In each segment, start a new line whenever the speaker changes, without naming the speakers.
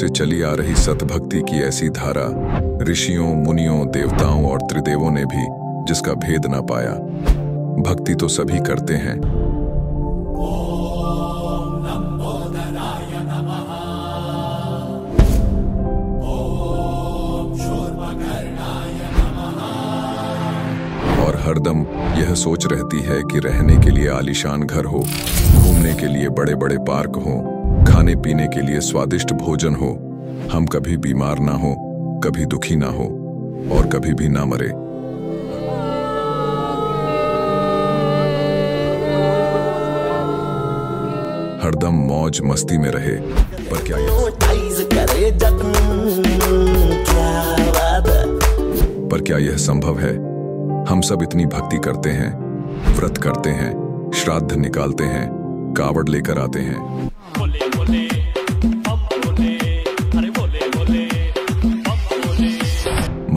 से चली आ रही सतभक्ति की ऐसी धारा ऋषियों मुनियों देवताओं और त्रिदेवों ने भी जिसका भेद ना पाया भक्ति तो सभी करते हैं और हरदम यह सोच रहती है कि रहने के लिए आलिशान घर हो घूमने के लिए बड़े बड़े पार्क हों खाने पीने के लिए स्वादिष्ट भोजन हो हम कभी बीमार ना हो कभी दुखी ना हो और कभी भी ना मरे हरदम मौज मस्ती में रहे पर क्या ये? पर क्या यह संभव है हम सब इतनी भक्ति करते हैं व्रत करते हैं श्राद्ध निकालते हैं कावड़ लेकर आते हैं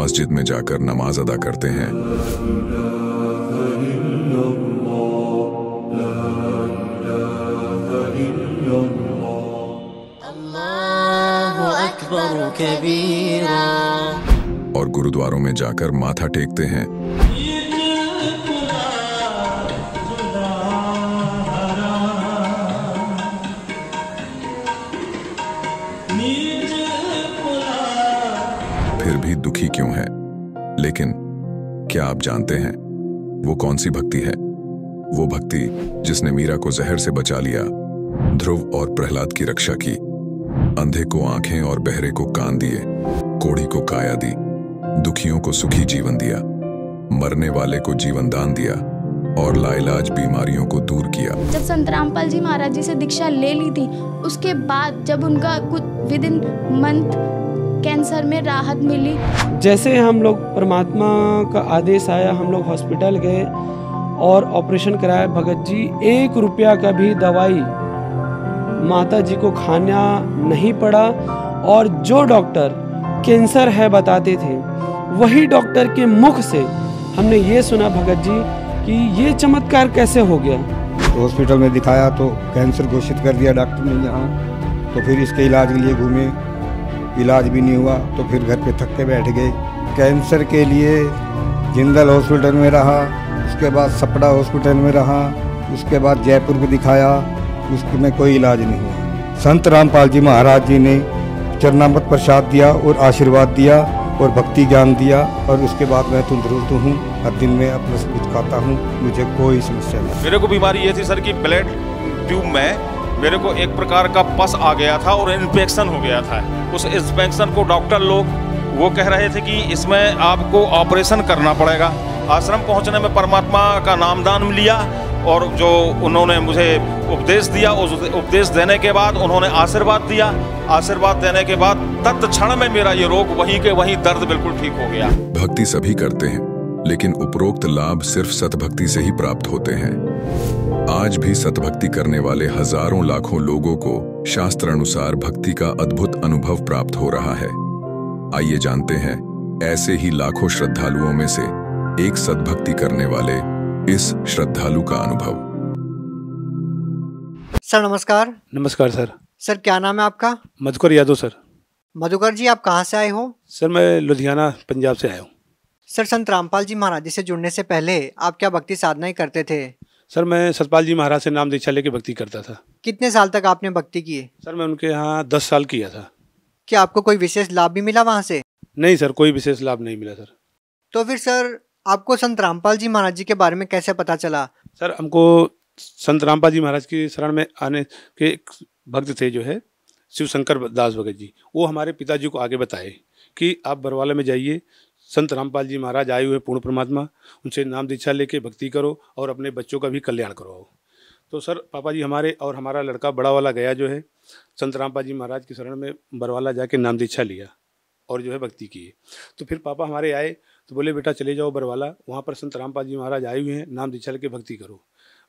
मस्जिद में जाकर नमाज अदा करते हैं और गुरुद्वारों में जाकर माथा टेकते हैं क्या आप जानते हैं वो कौन सी भक्ति है वो भक्ति जिसने मीरा को जहर से बचा लिया ध्रुव और प्रहलाद की रक्षा की अंधे को आंखें और बहरे को कान दिए कोड़ी को काया दी दुखियों को सुखी जीवन दिया मरने वाले को जीवन दान दिया और लाइलाज बीमारियों को दूर
किया जब संत रामपाल जी महाराज जी से दीक्षा ले ली थी उसके बाद जब उनका कुछ विद इन मंथ कैंसर में राहत मिली
जैसे हम लोग परमात्मा का आदेश आया हम लोग हॉस्पिटल गए और ऑपरेशन कराया भगत जी एक रुपया का भी दवाई माता जी को खाना नहीं पड़ा और जो डॉक्टर कैंसर है बताते थे वही डॉक्टर के मुख से हमने ये सुना भगत जी कि ये चमत्कार कैसे हो गया तो हॉस्पिटल में दिखाया तो कैंसर घोषित कर दिया डॉक्टर ने यहाँ तो फिर इसके इलाज के लिए घूमे इलाज भी नहीं हुआ तो फिर घर पे थक के बैठ गए कैंसर के लिए जिंदल हॉस्पिटल में रहा उसके बाद सपड़ा हॉस्पिटल में रहा उसके बाद जयपुर में दिखाया उसमें कोई इलाज नहीं हुआ
संत रामपाल जी महाराज जी ने चरणामत प्रसाद दिया और आशीर्वाद दिया और भक्ति ज्ञान दिया और उसके बाद मैं तंदुरुस्त हूँ हर दिन में अपना सब कुछ खाता हूँ मुझे कोई समस्या नहीं मेरे को बीमारी ये थी सर कि ब्लड ट्यूब में मेरे को एक प्रकार का पस आ गया था और इन्फेक्शन हो गया था उस इन्फेक्शन को डॉक्टर लोग वो कह रहे थे कि इसमें आपको ऑपरेशन करना पड़ेगा आश्रम पहुंचने में परमात्मा का नामदान लिया और जो उन्होंने मुझे उपदेश दिया उस उपदेश देने के बाद उन्होंने आशीर्वाद दिया आशीर्वाद देने के बाद तत् क्षण में मेरा ये रोग वहीं के वहीं दर्द
बिल्कुल ठीक हो गया भक्ति सभी करते हैं लेकिन उपरोक्त लाभ सिर्फ सतभक्ति से ही प्राप्त होते हैं आज भी सतभक्ति करने वाले हजारों लाखों लोगों को शास्त्र अनुसार भक्ति का अद्भुत अनुभव प्राप्त हो रहा है आइए जानते हैं ऐसे ही लाखों श्रद्धालुओं में से एक सदभक्ति करने वाले इस श्रद्धालु का अनुभव
सर नमस्कार नमस्कार सर सर क्या नाम है आपका
मधुकर यादव सर
मधुकर जी आप कहाँ से आए हो
सर मैं लुधियाना पंजाब से आया हूँ
सर संत रामपाल जी महाराज जी से जुड़ने से पहले आप क्या भक्ति साधना ही करते थे
सर मैं सतपाल जी महाराज से नाम दीक्षा लेके भक्ति करता था
कितने साल तक आपने भक्ति की है
सर मैं उनके यहाँ दस साल किया था क्या आपको कोई विशेष लाभ भी मिला वहाँ से नहीं सर कोई विशेष लाभ नहीं मिला सर
तो फिर सर आपको संत रामपाल जी महाराज जी के बारे में कैसे पता
चला सर हमको संत रामपाल जी महाराज की शरण में आने के भक्त थे जो है शिव शंकर दास भगत जी वो हमारे पिताजी को आगे बताए कि आप बरवाला में जाइए संत रामपाल जी महाराज आए हुए पूर्ण परमात्मा उनसे नाम दीक्षा लेके भक्ति करो और अपने बच्चों का भी कल्याण करवाओ तो सर पापा जी हमारे और हमारा लड़का बड़ा वाला गया जो है संत रामपाल जी महाराज की शरण में बरवाला जाके नाम दीक्षा लिया और जो है भक्ति की तो फिर पापा हमारे आए तो बोले बेटा चले जाओ बरवाला वहाँ पर संत रामपाल जी महाराज आए हुए हैं नाम दीक्षा लेके भक्ति करो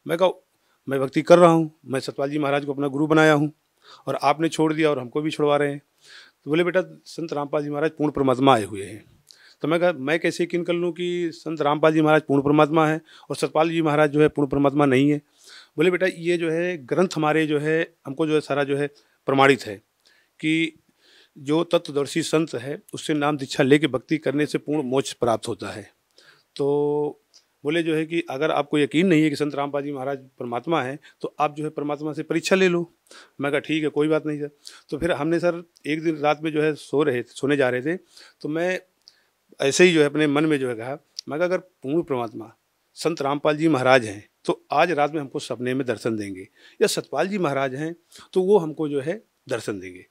मैं कहो मैं भक्ति कर रहा हूँ मैं सतपाल जी महाराज को अपना गुरु बनाया हूँ और आपने छोड़ दिया और हमको भी छोड़वा रहे हैं तो बोले बेटा संत रामपाल जी महाराज पूर्ण परमात्मा आए हुए हैं तो मैं मैं कैसे यकीन कर लूँ कि संत रामपाल जी महाराज पूर्ण परमात्मा है और सतपाल जी महाराज जो है पूर्ण परमात्मा नहीं है बोले बेटा ये जो है ग्रंथ हमारे जो है हमको जो है सारा जो है प्रमाणित है कि जो तत्वदर्शी संत है उससे नाम दीक्षा लेके भक्ति करने से पूर्ण मोक्ष प्राप्त होता है तो बोले जो है कि अगर आपको यकीन नहीं है कि संत रामपाल जी महाराज परमात्मा है तो आप जो है परमात्मा से परीक्षा ले लो मैं कहा ठीक है कोई बात नहीं सर तो फिर हमने सर एक दिन रात में जो है सो रहे थे सोने जा रहे थे तो मैं ऐसे ही जो है अपने मन में जो है कहा मैं कहा अगर पूर्ण परमात्मा संत रामपाल जी महाराज हैं तो आज रात में हमको सपने में दर्शन देंगे या सतपाल जी महाराज हैं तो वो हमको जो है दर्शन देंगे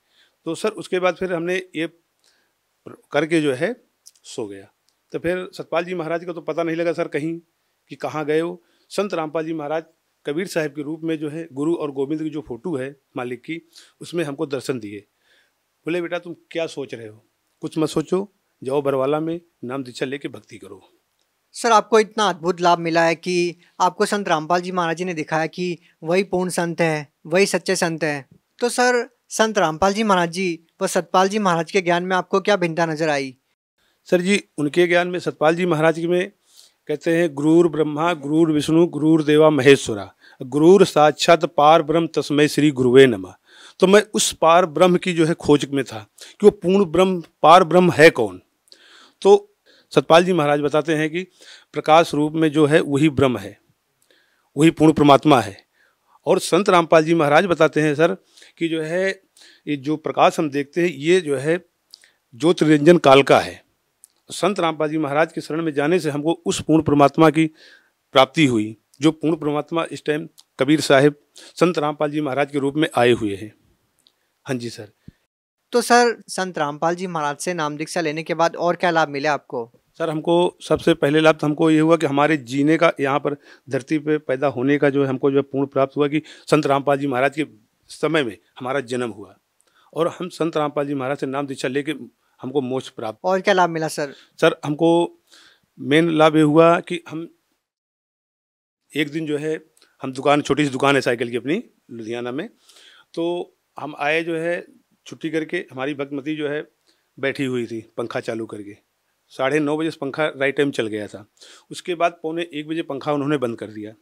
तो सर उसके बाद फिर हमने ये करके जो है सो गया तो फिर सतपाल जी महाराज का तो पता नहीं लगा सर कहीं कि कहाँ गए हो संत रामपाल जी महाराज कबीर साहब के रूप में जो है गुरु और गोविंद की जो फ़ोटो है मालिक की उसमें हमको दर्शन दिए बोले बेटा तुम क्या सोच रहे हो कुछ मत सोचो जाओ बरवाला में नाम दीक्षा लेके भक्ति करो
सर आपको इतना अद्भुत लाभ मिला है कि आपको संत रामपाल जी महाराज जी ने दिखाया कि वही पूर्ण संत है वही सच्चे संत है तो सर संत रामपाल जी महाराज जी व सतपाल जी महाराज के ज्ञान में आपको क्या भिन्नता नजर आई
सर जी उनके ज्ञान में सतपाल जी महाराज में कहते हैं गुरूर ब्रह्मा गुरूर विष्णु गुरूर देवा महेश्वरा गुरूर साक्षात पार ब्रह्म तस्मय श्री गुरुवे नमः तो मैं उस पार ब्रह्म की जो है खोज में था कि वो पूर्ण ब्रह्म पार ब्रह्म है कौन तो सतपाल जी महाराज बताते हैं कि प्रकाश रूप में जो है वही ब्रह्म है वही पूर्ण परमात्मा है और संत रामपाल जी महाराज बताते हैं सर कि जो है ये जो प्रकाश हम देखते हैं ये जो है ज्योतिरंजन काल का है संत रामपाल जी महाराज के शरण में जाने से हमको उस पूर्ण परमात्मा की प्राप्ति हुई जो पूर्ण परमात्मा इस टाइम कबीर साहेब संत रामपाल जी महाराज के रूप में आए हुए हैं हाँ जी सर
तो सर संत रामपाल जी महाराज से नाम दीक्षा लेने के बाद और क्या लाभ मिला आपको
सर हमको सबसे पहले लाभ तो हमको ये हुआ कि हमारे जीने का यहाँ पर धरती पे पैदा होने का जो है हमको जो है पूर्ण प्राप्त हुआ कि संत रामपाल जी महाराज के समय में हमारा जन्म हुआ और हम संत रामपाल जी महाराज से नाम दीक्षा लेके हमको मोक्ष प्राप्त और क्या लाभ मिला सर सर हमको मेन लाभ ये हुआ कि हम एक दिन जो है हम दुकान छोटी सी दुकान है साइकिल की अपनी लुधियाना में तो हम आए जो है छुट्टी करके हमारी भक्तमती जो है बैठी हुई थी पंखा चालू करके साढ़े नौ बजे पंखा राइट टाइम चल गया था उसके बाद पौने एक बजे पंखा उन्होंने बंद कर दिया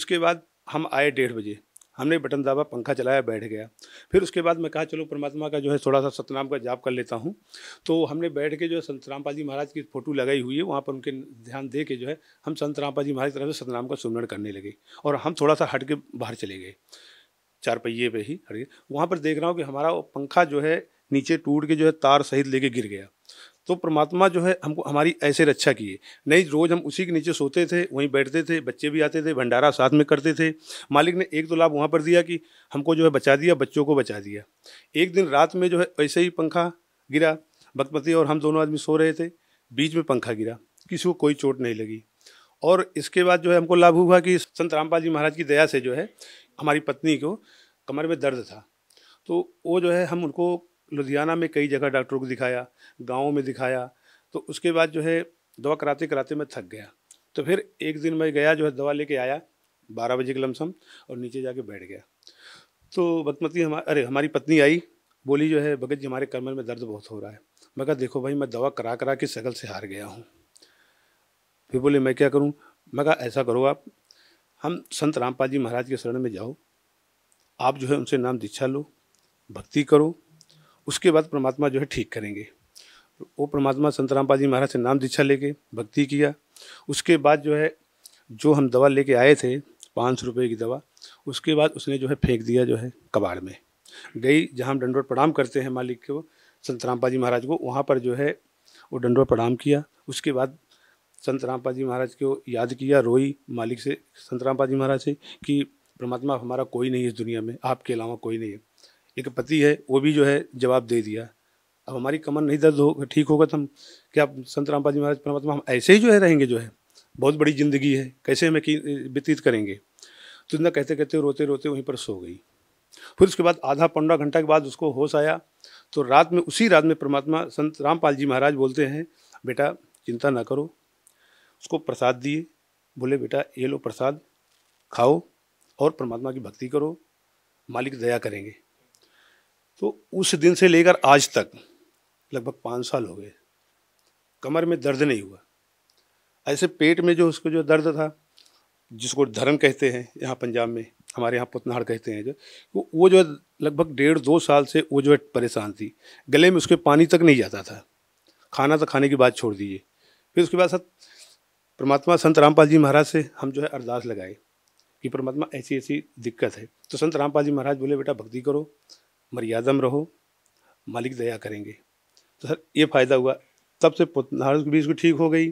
उसके बाद हम आए डेढ़ बजे हमने बटन दाबा पंखा चलाया बैठ गया फिर उसके बाद मैं कहा चलो परमात्मा का जो है थोड़ा सा सतनाम का जाप कर लेता हूँ तो हमने बैठ के जो है संत रामपा जी महाराज की फ़ोटो लगाई हुई है वहाँ पर उनके ध्यान दे के जो है हम संत रामपा जी महाराज की तरफ से सतनाम का सुमरण करने लगे और हम थोड़ा सा हट के बाहर चले गए चार पहिए पे ही खड़ी वहाँ पर देख रहा हूँ कि हमारा पंखा जो है नीचे टूट के जो है तार सहित लेके गिर गया तो परमात्मा जो है हमको हमारी ऐसे रक्षा की है नहीं रोज़ हम उसी के नीचे सोते थे वहीं बैठते थे बच्चे भी आते थे भंडारा साथ में करते थे मालिक ने एक तो लाभ वहाँ पर दिया कि हमको जो है बचा दिया बच्चों को बचा दिया एक दिन रात में जो है ऐसे ही पंखा गिरा भगपति और हम दोनों आदमी सो रहे थे बीच में पंखा गिरा किसी को कोई चोट नहीं लगी और इसके बाद जो है हमको लाभ हुआ कि संत रामपाल जी महाराज की दया से जो है हमारी पत्नी को कमर में दर्द था तो वो जो है हम उनको लुधियाना में कई जगह डॉक्टरों को दिखाया गाँव में दिखाया तो उसके बाद जो है दवा कराते कराते मैं थक गया तो फिर एक दिन मैं गया जो है दवा लेके आया बारह बजे के लमसम और नीचे जाके बैठ गया तो बदमती हमारे अरे हमारी पत्नी आई बोली जो है भगत जी हमारे कमर में दर्द बहुत हो रहा है मैं कहा देखो भाई मैं दवा करा करा के सगल से हार गया हूँ फिर बोले मैं क्या करूँ मैं कहा ऐसा करो आप हम संत रामपाल जी महाराज के शरण में जाओ आप जो है उनसे नाम दीक्षा लो भक्ति करो उसके बाद परमात्मा जो है ठीक करेंगे वो परमात्मा संत रामपाल जी महाराज से नाम दीक्षा लेके भक्ति किया उसके बाद जो है जो हम दवा लेके आए थे पाँच सौ रुपये की दवा उसके बाद उसने जो है फेंक दिया जो है कबाड़ में गई जहाँ हम डंडोर प्रणाम करते हैं मालिक को संत रामपाल जी महाराज को वहाँ पर जो है वो डंडोर प्रणाम किया उसके बाद संत रामपा जी महाराज को याद किया रोई मालिक से संत रामपा जी महाराज से कि परमात्मा हमारा कोई नहीं है इस दुनिया में आपके अलावा कोई नहीं है एक पति है वो भी जो है जवाब दे दिया अब हमारी कमर नहीं दर्द हो ठीक होगा तो हम क्या संत रामपा जी महाराज परमात्मा हम ऐसे ही जो है रहेंगे जो है बहुत बड़ी ज़िंदगी है कैसे हमें व्यतीत करेंगे तो इतना कहते कहते रोते रोते वहीं पर सो गई फिर उसके बाद आधा पंद्रह घंटा के बाद उसको होश आया तो रात में उसी रात में परमात्मा संत रामपाल जी महाराज बोलते हैं बेटा चिंता ना करो उसको प्रसाद दिए बोले बेटा ये लो प्रसाद खाओ और परमात्मा की भक्ति करो मालिक दया करेंगे तो उस दिन से लेकर आज तक लगभग पाँच साल हो गए कमर में दर्द नहीं हुआ ऐसे पेट में जो उसको जो दर्द था जिसको धरन कहते हैं यहाँ पंजाब में हमारे यहाँ पुतनाड़ कहते हैं जो वो वो जो लगभग डेढ़ दो साल से वो जो है परेशान थी गले में उसके पानी तक नहीं जाता था खाना तो खाने की बात छोड़ दीजिए फिर उसके बाद साथ परमात्मा संत रामपाल जी महाराज से हम जो है अरदास लगाए कि परमात्मा ऐसी ऐसी दिक्कत है तो संत रामपाल जी महाराज बोले बेटा भक्ति करो मर्यादा में रहो मालिक दया करेंगे तो सर ये फ़ायदा हुआ तब से नारद की बीज ठीक हो गई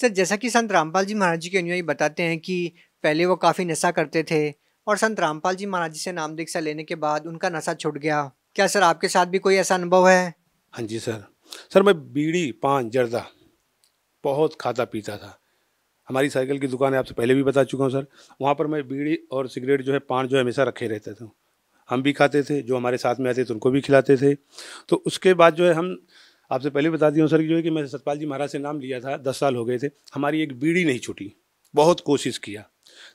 सर जैसा कि संत रामपाल जी महाराज जी के अनुयायी बताते हैं कि पहले वो काफ़ी नशा करते थे और संत रामपाल जी महाराज जी से नाम दीक्षा लेने के बाद उनका नशा छूट गया क्या सर आपके साथ भी कोई ऐसा अनुभव है
हाँ जी सर सर मैं बीड़ी पान जर्दा बहुत खाता पीता था हमारी साइकिल की दुकान है आपसे पहले भी बता चुका हूँ सर वहाँ पर मैं बीड़ी और सिगरेट जो है पान जो है हमेशा रखे रहते थे हम भी खाते थे जो हमारे साथ में आते थे उनको भी खिलाते थे तो उसके बाद जो है हम आपसे पहले बता दिया सर कि जो है कि मैं सतपाल जी महाराज से नाम लिया था दस साल हो गए थे हमारी एक बीड़ी नहीं छूटी बहुत कोशिश किया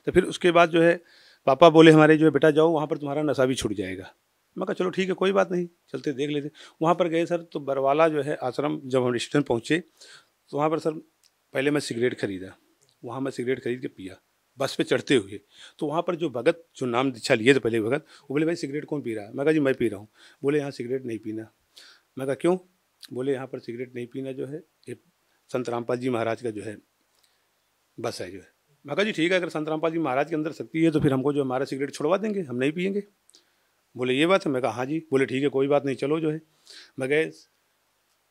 तो फिर उसके बाद जो है पापा बोले हमारे जो है बेटा जाओ वहाँ पर तुम्हारा नशा भी छूट जाएगा मैं कहा चलो ठीक है कोई बात नहीं चलते देख लेते वहाँ पर गए सर तो बरवाला जो है आश्रम जब हम स्टेशन पहुँचे तो वहाँ पर सर पहले मैं सिगरेट खरीदा वहाँ मैं सिगरेट खरीद के पिया बस पे चढ़ते हुए तो वहाँ पर जो भगत जो नाम दीक्षा लिए थे पहले भगत वो बोले भाई सिगरेट कौन पी रहा है मैं कहा जी मैं पी रहा हूँ बोले यहाँ सिगरेट नहीं पीना मैं कहा क्यों बोले यहाँ पर सिगरेट नहीं पीना जो है ये संत रामपाल जी महाराज का जो है बस है जो है मैं कहा जी ठीक है अगर संत रामपाल जी महाराज के अंदर शक्ति है तो फिर हमको जो हमारा सिगरेट छुड़वा देंगे हम नहीं पियेंगे बोले ये बात है मैं कहा हाँ जी बोले ठीक है कोई बात नहीं चलो जो है मैं गए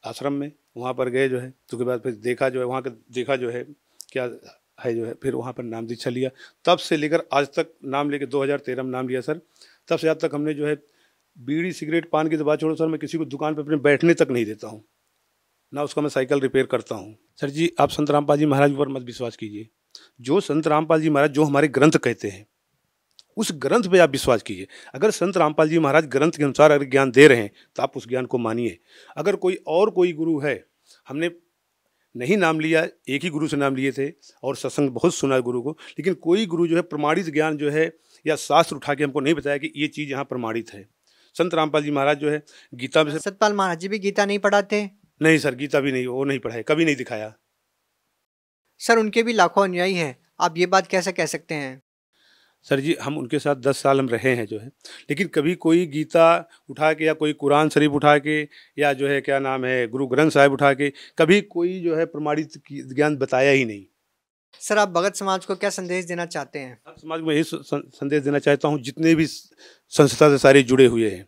आश्रम में वहाँ पर गए जो है तो उसके बाद फिर देखा जो है वहाँ का देखा जो है क्या है जो है फिर वहाँ पर नाम दीक्षा लिया तब से लेकर आज तक नाम लेके 2013 में नाम लिया सर तब से आज तक हमने जो है बीड़ी सिगरेट पान की दबा तो छोड़ो सर मैं किसी को दुकान पर अपने बैठने तक नहीं देता हूँ ना उसका मैं साइकिल रिपेयर करता हूँ सर जी आप संत रामपाल जी महाराज पर मत विश्वास कीजिए जो संत रामपाल जी महाराज जो हमारे ग्रंथ कहते हैं उस ग्रंथ पे आप विश्वास कीजिए अगर संत रामपाल जी महाराज ग्रंथ के अनुसार अगर ज्ञान दे रहे हैं तो आप उस ज्ञान को मानिए अगर कोई और कोई गुरु है हमने नहीं नाम लिया एक ही गुरु से नाम लिए थे और सत्संग बहुत सुना गुरु को लेकिन कोई गुरु जो है प्रमाणित ज्ञान जो है या शास्त्र उठा के हमको नहीं बताया कि ये चीज़ यहाँ प्रमाणित है संत रामपाल जी महाराज जो है गीता में सतपाल महाराज जी भी गीता नहीं पढ़ाते नहीं सर गीता भी नहीं वो नहीं पढ़ाए कभी नहीं दिखाया सर उनके भी लाखों अनुयायी हैं आप ये बात कैसे कह सकते हैं सर जी हम उनके साथ दस साल हम रहे हैं जो है लेकिन कभी कोई गीता उठा के या कोई कुरान शरीफ उठा के या जो है क्या नाम है गुरु ग्रंथ साहिब उठा के कभी कोई जो है प्रमाणित ज्ञान बताया ही नहीं सर आप भगत समाज को क्या संदेश
देना चाहते हैं
भगत समाज को यही संदेश देना चाहता हूँ जितने भी संस्था से सारे जुड़े हुए हैं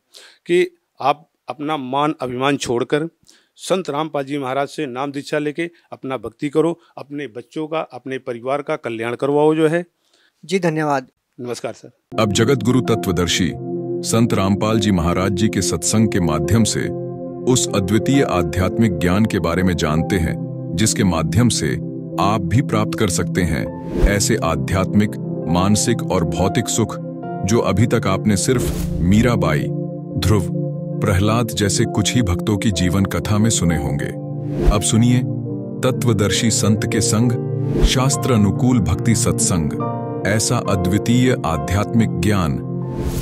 कि आप अपना मान अभिमान छोड़कर संत रामपाल जी महाराज से नाम दीक्षा लेके अपना भक्ति करो अपने बच्चों का अपने परिवार का कल्याण करवाओ जो है जी धन्यवाद नमस्कार सर
अब जगत गुरु तत्वदर्शी संत रामपाल जी महाराज जी के सत्संग के माध्यम से उस अद्वितीय आध्यात्मिक ज्ञान के बारे में जानते हैं जिसके माध्यम से आप भी प्राप्त कर सकते हैं ऐसे आध्यात्मिक मानसिक और भौतिक सुख जो अभी तक आपने सिर्फ मीराबाई ध्रुव प्रहलाद जैसे कुछ ही भक्तों की जीवन कथा में सुने होंगे अब सुनिए तत्वदर्शी संत के संग शास्त्र अनुकूल भक्ति सत्संग ऐसा अद्वितीय आध्यात्मिक ज्ञान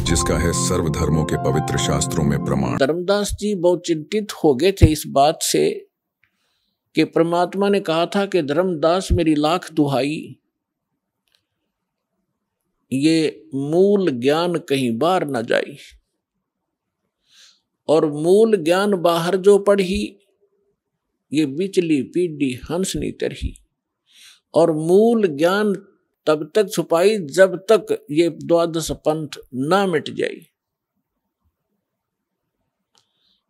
जिसका है सर्वधर्मों के पवित्र शास्त्रों में प्रमाण
धर्मदास जी बहुत चिंतित हो गए थे इस बात से कि परमात्मा ने कहा था कि धर्मदास मेरी लाख दुहाई ये मूल ज्ञान कहीं बाहर ना जाए और मूल ज्ञान बाहर जो पढ़ी ये बिचली पीढ़ी हंसनी तरही और मूल ज्ञान तब तक छुपाई जब तक ये द्वादश पंथ ना मिट जाए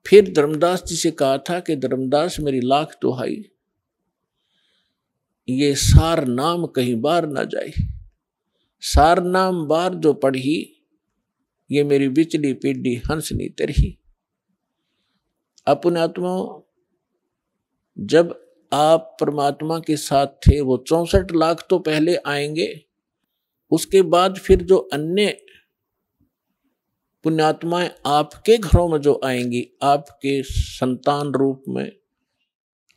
फिर धर्मदास जी से कहा था कि धर्मदास मेरी लाख दुहाई ये सार नाम कहीं बार ना जाए सार नाम बार जो पढ़ी ये मेरी बिचली पीढ़ी नहीं तरही अपने आत्मा जब आप परमात्मा के साथ थे वो चौसठ लाख तो पहले आएंगे उसके बाद फिर जो अन्य पुण्यात्माएं आपके घरों में जो आएंगी आपके संतान रूप में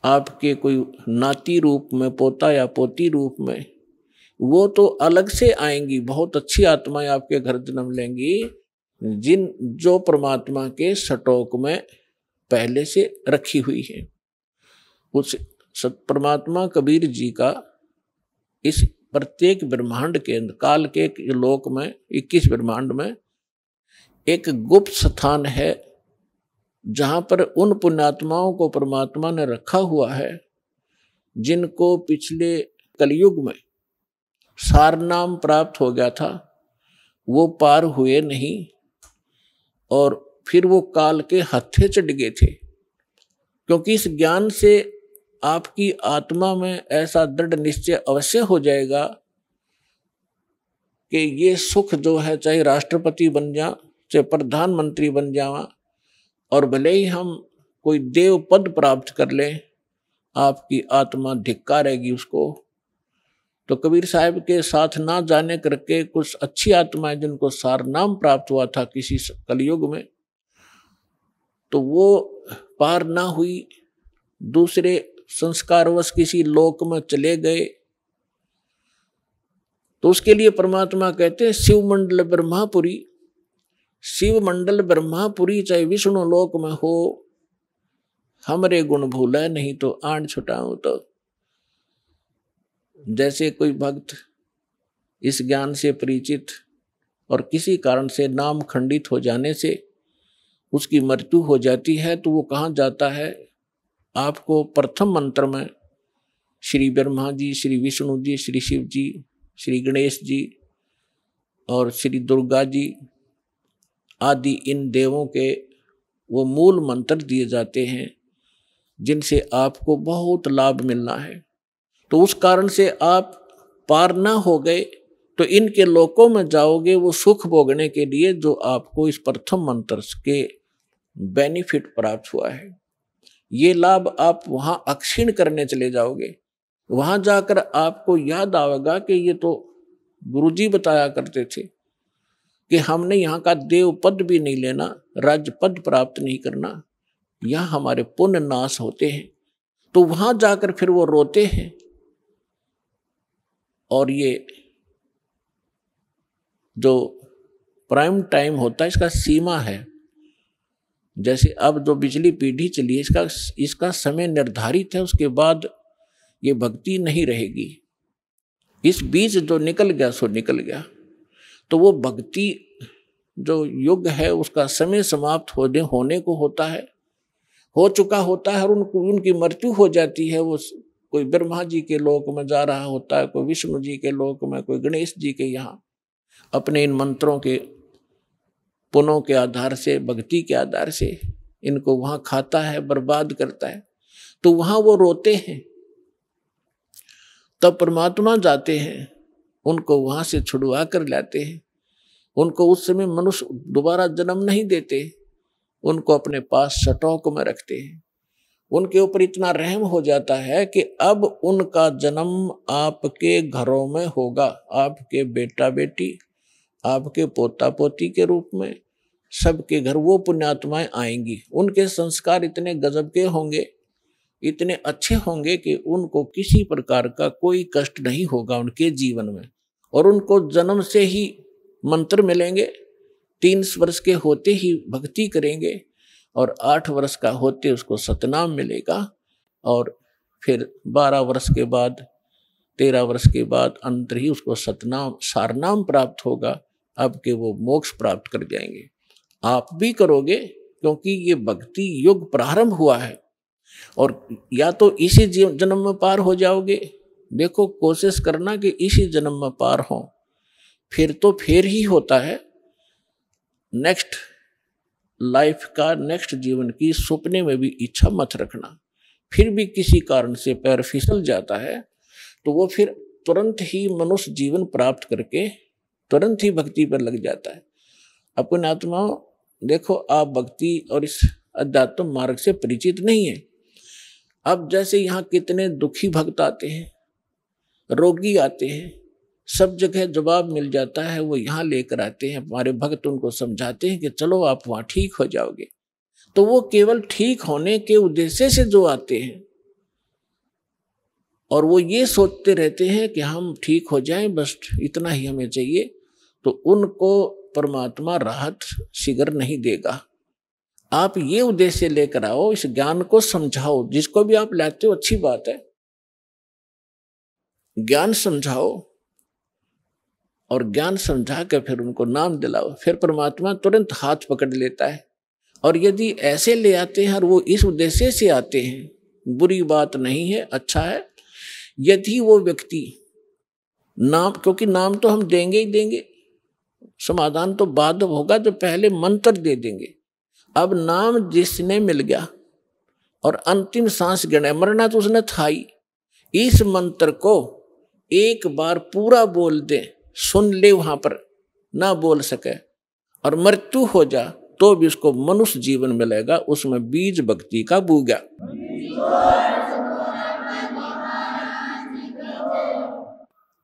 आपके कोई नाती रूप में पोता या पोती रूप में वो तो अलग से आएंगी बहुत अच्छी आत्माएं आपके घर जन्म लेंगी जिन जो परमात्मा के सटोक में पहले से रखी हुई है उस परमात्मा कबीर जी का इस प्रत्येक ब्रह्मांड के काल के लोक में 21 ब्रह्मांड में एक गुप्त स्थान है जहाँ पर उन पुण्यात्माओं को परमात्मा ने रखा हुआ है जिनको पिछले कलयुग में सारनाम प्राप्त हो गया था वो पार हुए नहीं और फिर वो काल के हत्थे चढ़ गए थे क्योंकि इस ज्ञान से आपकी आत्मा में ऐसा दृढ़ निश्चय अवश्य हो जाएगा कि ये सुख जो है चाहे राष्ट्रपति बन जा चाहे प्रधानमंत्री बन जावा और भले ही हम कोई देव पद प्राप्त कर लें आपकी आत्मा धिक्का रहेगी उसको तो कबीर साहब के साथ ना जाने करके कुछ अच्छी आत्माएं जिनको सारनाम प्राप्त हुआ था किसी कलयुग में तो वो पार ना हुई दूसरे संस्कारवश किसी लोक में चले गए तो उसके लिए परमात्मा कहते हैं शिव मंडल ब्रह्मापुरी शिव मंडल ब्रह्मापुरी चाहे विष्णु लोक में हो हमरे गुण भूला नहीं तो आण छुटाऊ तो जैसे कोई भक्त इस ज्ञान से परिचित और किसी कारण से नाम खंडित हो जाने से उसकी मृत्यु हो जाती है तो वो कहाँ जाता है आपको प्रथम मंत्र में श्री ब्रह्मा जी श्री विष्णु जी श्री शिव जी श्री गणेश जी और श्री दुर्गा जी आदि इन देवों के वो मूल मंत्र दिए जाते हैं जिनसे आपको बहुत लाभ मिलना है तो उस कारण से आप पार ना हो गए तो इनके लोकों में जाओगे वो सुख भोगने के लिए जो आपको इस प्रथम मंत्र के बेनिफिट प्राप्त हुआ है ये लाभ आप वहाँ अक्षीण करने चले जाओगे वहाँ जाकर आपको याद आएगा कि ये तो गुरुजी बताया करते थे कि हमने यहाँ का देव पद भी नहीं लेना राज्य पद प्राप्त नहीं करना यह हमारे पुण्य नाश होते हैं तो वहाँ जाकर फिर वो रोते हैं और ये जो प्राइम टाइम होता है इसका सीमा है जैसे अब जो बिजली पीढ़ी चली है इसका इसका समय निर्धारित है उसके बाद ये भक्ति नहीं रहेगी इस बीच जो निकल गया सो निकल गया तो वो भक्ति जो युग है उसका समय समाप्त होने होने को होता है हो चुका होता है और उनको उनकी मृत्यु हो जाती है वो कोई ब्रह्मा जी के लोक में जा रहा होता है कोई विष्णु जी के लोक में कोई गणेश जी के यहाँ अपने इन मंत्रों के पुनों के आधार से भक्ति के आधार से इनको वहाँ खाता है बर्बाद करता है तो वहाँ वो रोते हैं तब परमात्मा जाते हैं उनको वहां से छुड़वा कर लाते हैं उनको उस समय मनुष्य दोबारा जन्म नहीं देते उनको अपने पास सटोक में रखते हैं उनके ऊपर इतना रहम हो जाता है कि अब उनका जन्म आपके घरों में होगा आपके बेटा बेटी आपके पोता पोती के रूप में सबके घर वो पुण्यात्माएं आएंगी उनके संस्कार इतने गजब के होंगे इतने अच्छे होंगे कि उनको किसी प्रकार का कोई कष्ट नहीं होगा उनके जीवन में और उनको जन्म से ही मंत्र मिलेंगे तीन वर्ष के होते ही भक्ति करेंगे और आठ वर्ष का होते उसको सतनाम मिलेगा और फिर बारह वर्ष के बाद तेरह वर्ष के बाद अंतर ही उसको सतनाम सारनाम प्राप्त होगा अब के वो मोक्ष प्राप्त कर जाएंगे आप भी करोगे क्योंकि ये भक्ति युग प्रारंभ हुआ है और या तो इसी जन्म में पार हो जाओगे देखो कोशिश करना कि इसी जन्म में पार हो फिर तो फिर ही होता है नेक्स्ट लाइफ का नेक्स्ट जीवन की सपने में भी इच्छा मत रखना फिर भी किसी कारण से पैर फिसल जाता है तो वो फिर तुरंत ही मनुष्य जीवन प्राप्त करके तुरंत ही भक्ति पर लग जाता है अपन आत्माओं देखो आप भक्ति और इस अध्यात्म मार्ग से परिचित नहीं है अब जैसे यहाँ कितने दुखी भक्त आते हैं रोगी आते हैं सब जगह जवाब मिल जाता है वो यहाँ लेकर आते हैं हमारे भक्त उनको समझाते हैं कि चलो आप वहाँ ठीक हो जाओगे तो वो केवल ठीक होने के उद्देश्य से जो आते हैं और वो ये सोचते रहते हैं कि हम ठीक हो जाएं बस इतना ही हमें चाहिए तो उनको परमात्मा राहत शिगर नहीं देगा आप ये उद्देश्य लेकर आओ इस ज्ञान को समझाओ जिसको भी आप लाते हो अच्छी बात है ज्ञान समझाओ और ज्ञान समझा कर फिर उनको नाम दिलाओ फिर परमात्मा तुरंत हाथ पकड़ लेता है और यदि ऐसे ले आते हैं और वो इस उद्देश्य से आते हैं बुरी बात नहीं है अच्छा है यदि वो व्यक्ति नाम क्योंकि नाम तो हम देंगे ही देंगे समाधान तो बाद होगा तो पहले मंत्र दे देंगे अब नाम जिसने मिल गया और अंतिम सांस गिने मरना तो उसने था ही इस मंत्र को एक बार पूरा बोल दे सुन ले वहां पर ना बोल सके और मृत्यु हो जा तो भी उसको मनुष्य जीवन मिलेगा उसमें बीज भक्ति का बू गया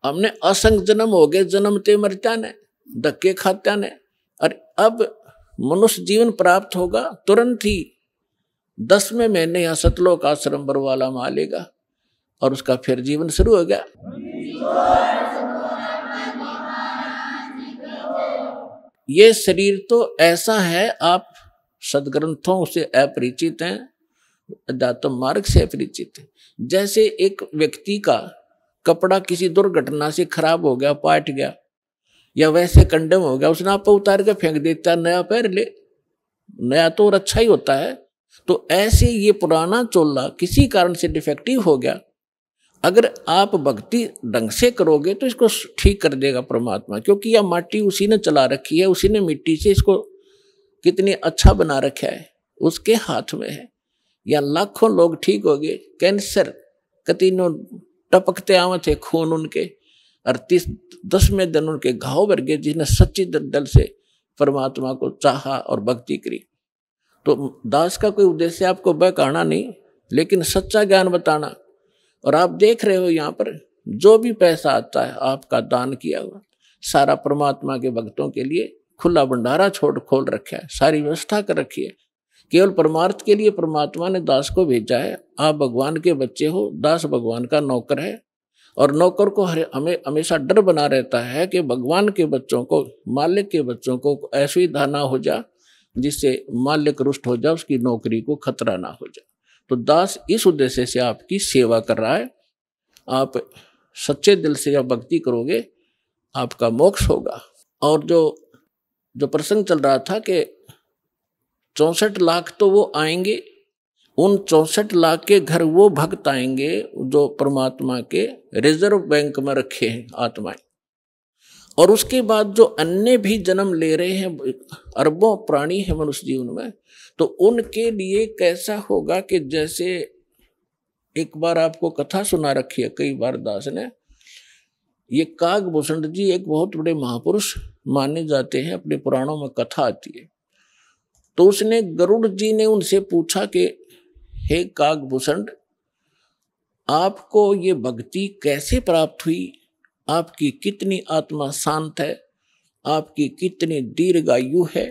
हमने असंग जन्म हो गए जन्मते मरता ने धक्के खाते ने और अब मनुष्य जीवन प्राप्त होगा तुरंत ही दसवें महीने यहाँ सतलोक आश्रम बरवाला में आलेगा और उसका फिर जीवन शुरू हो गया ये शरीर तो ऐसा है आप सदग्रंथों से अपरिचित हैं अध्यात्म मार्ग से अपरिचित है जैसे एक व्यक्ति का कपड़ा किसी दुर्घटना से खराब हो गया पाट गया या वैसे कंडम हो गया उसने आपको उतार के फेंक देता है नया पैर ले नया तो और अच्छा ही होता है तो ऐसे ये पुराना चोला किसी कारण से डिफेक्टिव हो गया अगर आप भक्ति ढंग से करोगे तो इसको ठीक कर देगा परमात्मा क्योंकि यह माटी उसी ने चला रखी है उसी ने मिट्टी से इसको कितनी अच्छा बना रखा है उसके हाथ में है या लाखों लोग ठीक हो गए कैंसर कतिनों टपकते आवे थे खून उनके अड़तीस दसवें दिन उनके घाव भर गए जिसने सच्ची दल से परमात्मा को चाहा और भक्ति करी तो दास का कोई उद्देश्य आपको बहकाना नहीं लेकिन सच्चा ज्ञान बताना और आप देख रहे हो यहाँ पर जो भी पैसा आता है आपका दान किया हुआ सारा परमात्मा के भक्तों के लिए खुला भंडारा छोड़ खोल रखा है सारी व्यवस्था कर रखी है केवल परमार्थ के लिए परमात्मा ने दास को भेजा है आप भगवान के बच्चे हो दास भगवान का नौकर है और नौकर को हमें हमेशा डर बना रहता है कि भगवान के बच्चों को मालिक के बच्चों को ऐसी धाना हो जा जिससे मालिक रुष्ट हो जाए उसकी नौकरी को खतरा ना हो जाए तो दास इस उद्देश्य से आपकी सेवा कर रहा है आप सच्चे दिल से या भक्ति करोगे आपका मोक्ष होगा और जो जो प्रसंग चल रहा था कि चौंसठ लाख तो वो आएंगे उन चौसठ लाख के घर वो भक्त आएंगे जो परमात्मा के रिजर्व बैंक में रखे हैं आत्माएं और उसके बाद जो अन्य भी जन्म ले रहे हैं अरबों प्राणी है मनुष्य जीवन में तो उनके लिए कैसा होगा कि जैसे एक बार आपको कथा सुना रखी है कई बार दास ने ये कागभूषण जी एक बहुत बड़े महापुरुष माने जाते हैं अपने पुराणों में कथा आती है तो उसने गरुड़ जी ने उनसे पूछा कि हे कागभूषण आपको ये भक्ति कैसे प्राप्त हुई आपकी कितनी आत्मा शांत है आपकी कितनी दीर्घायु है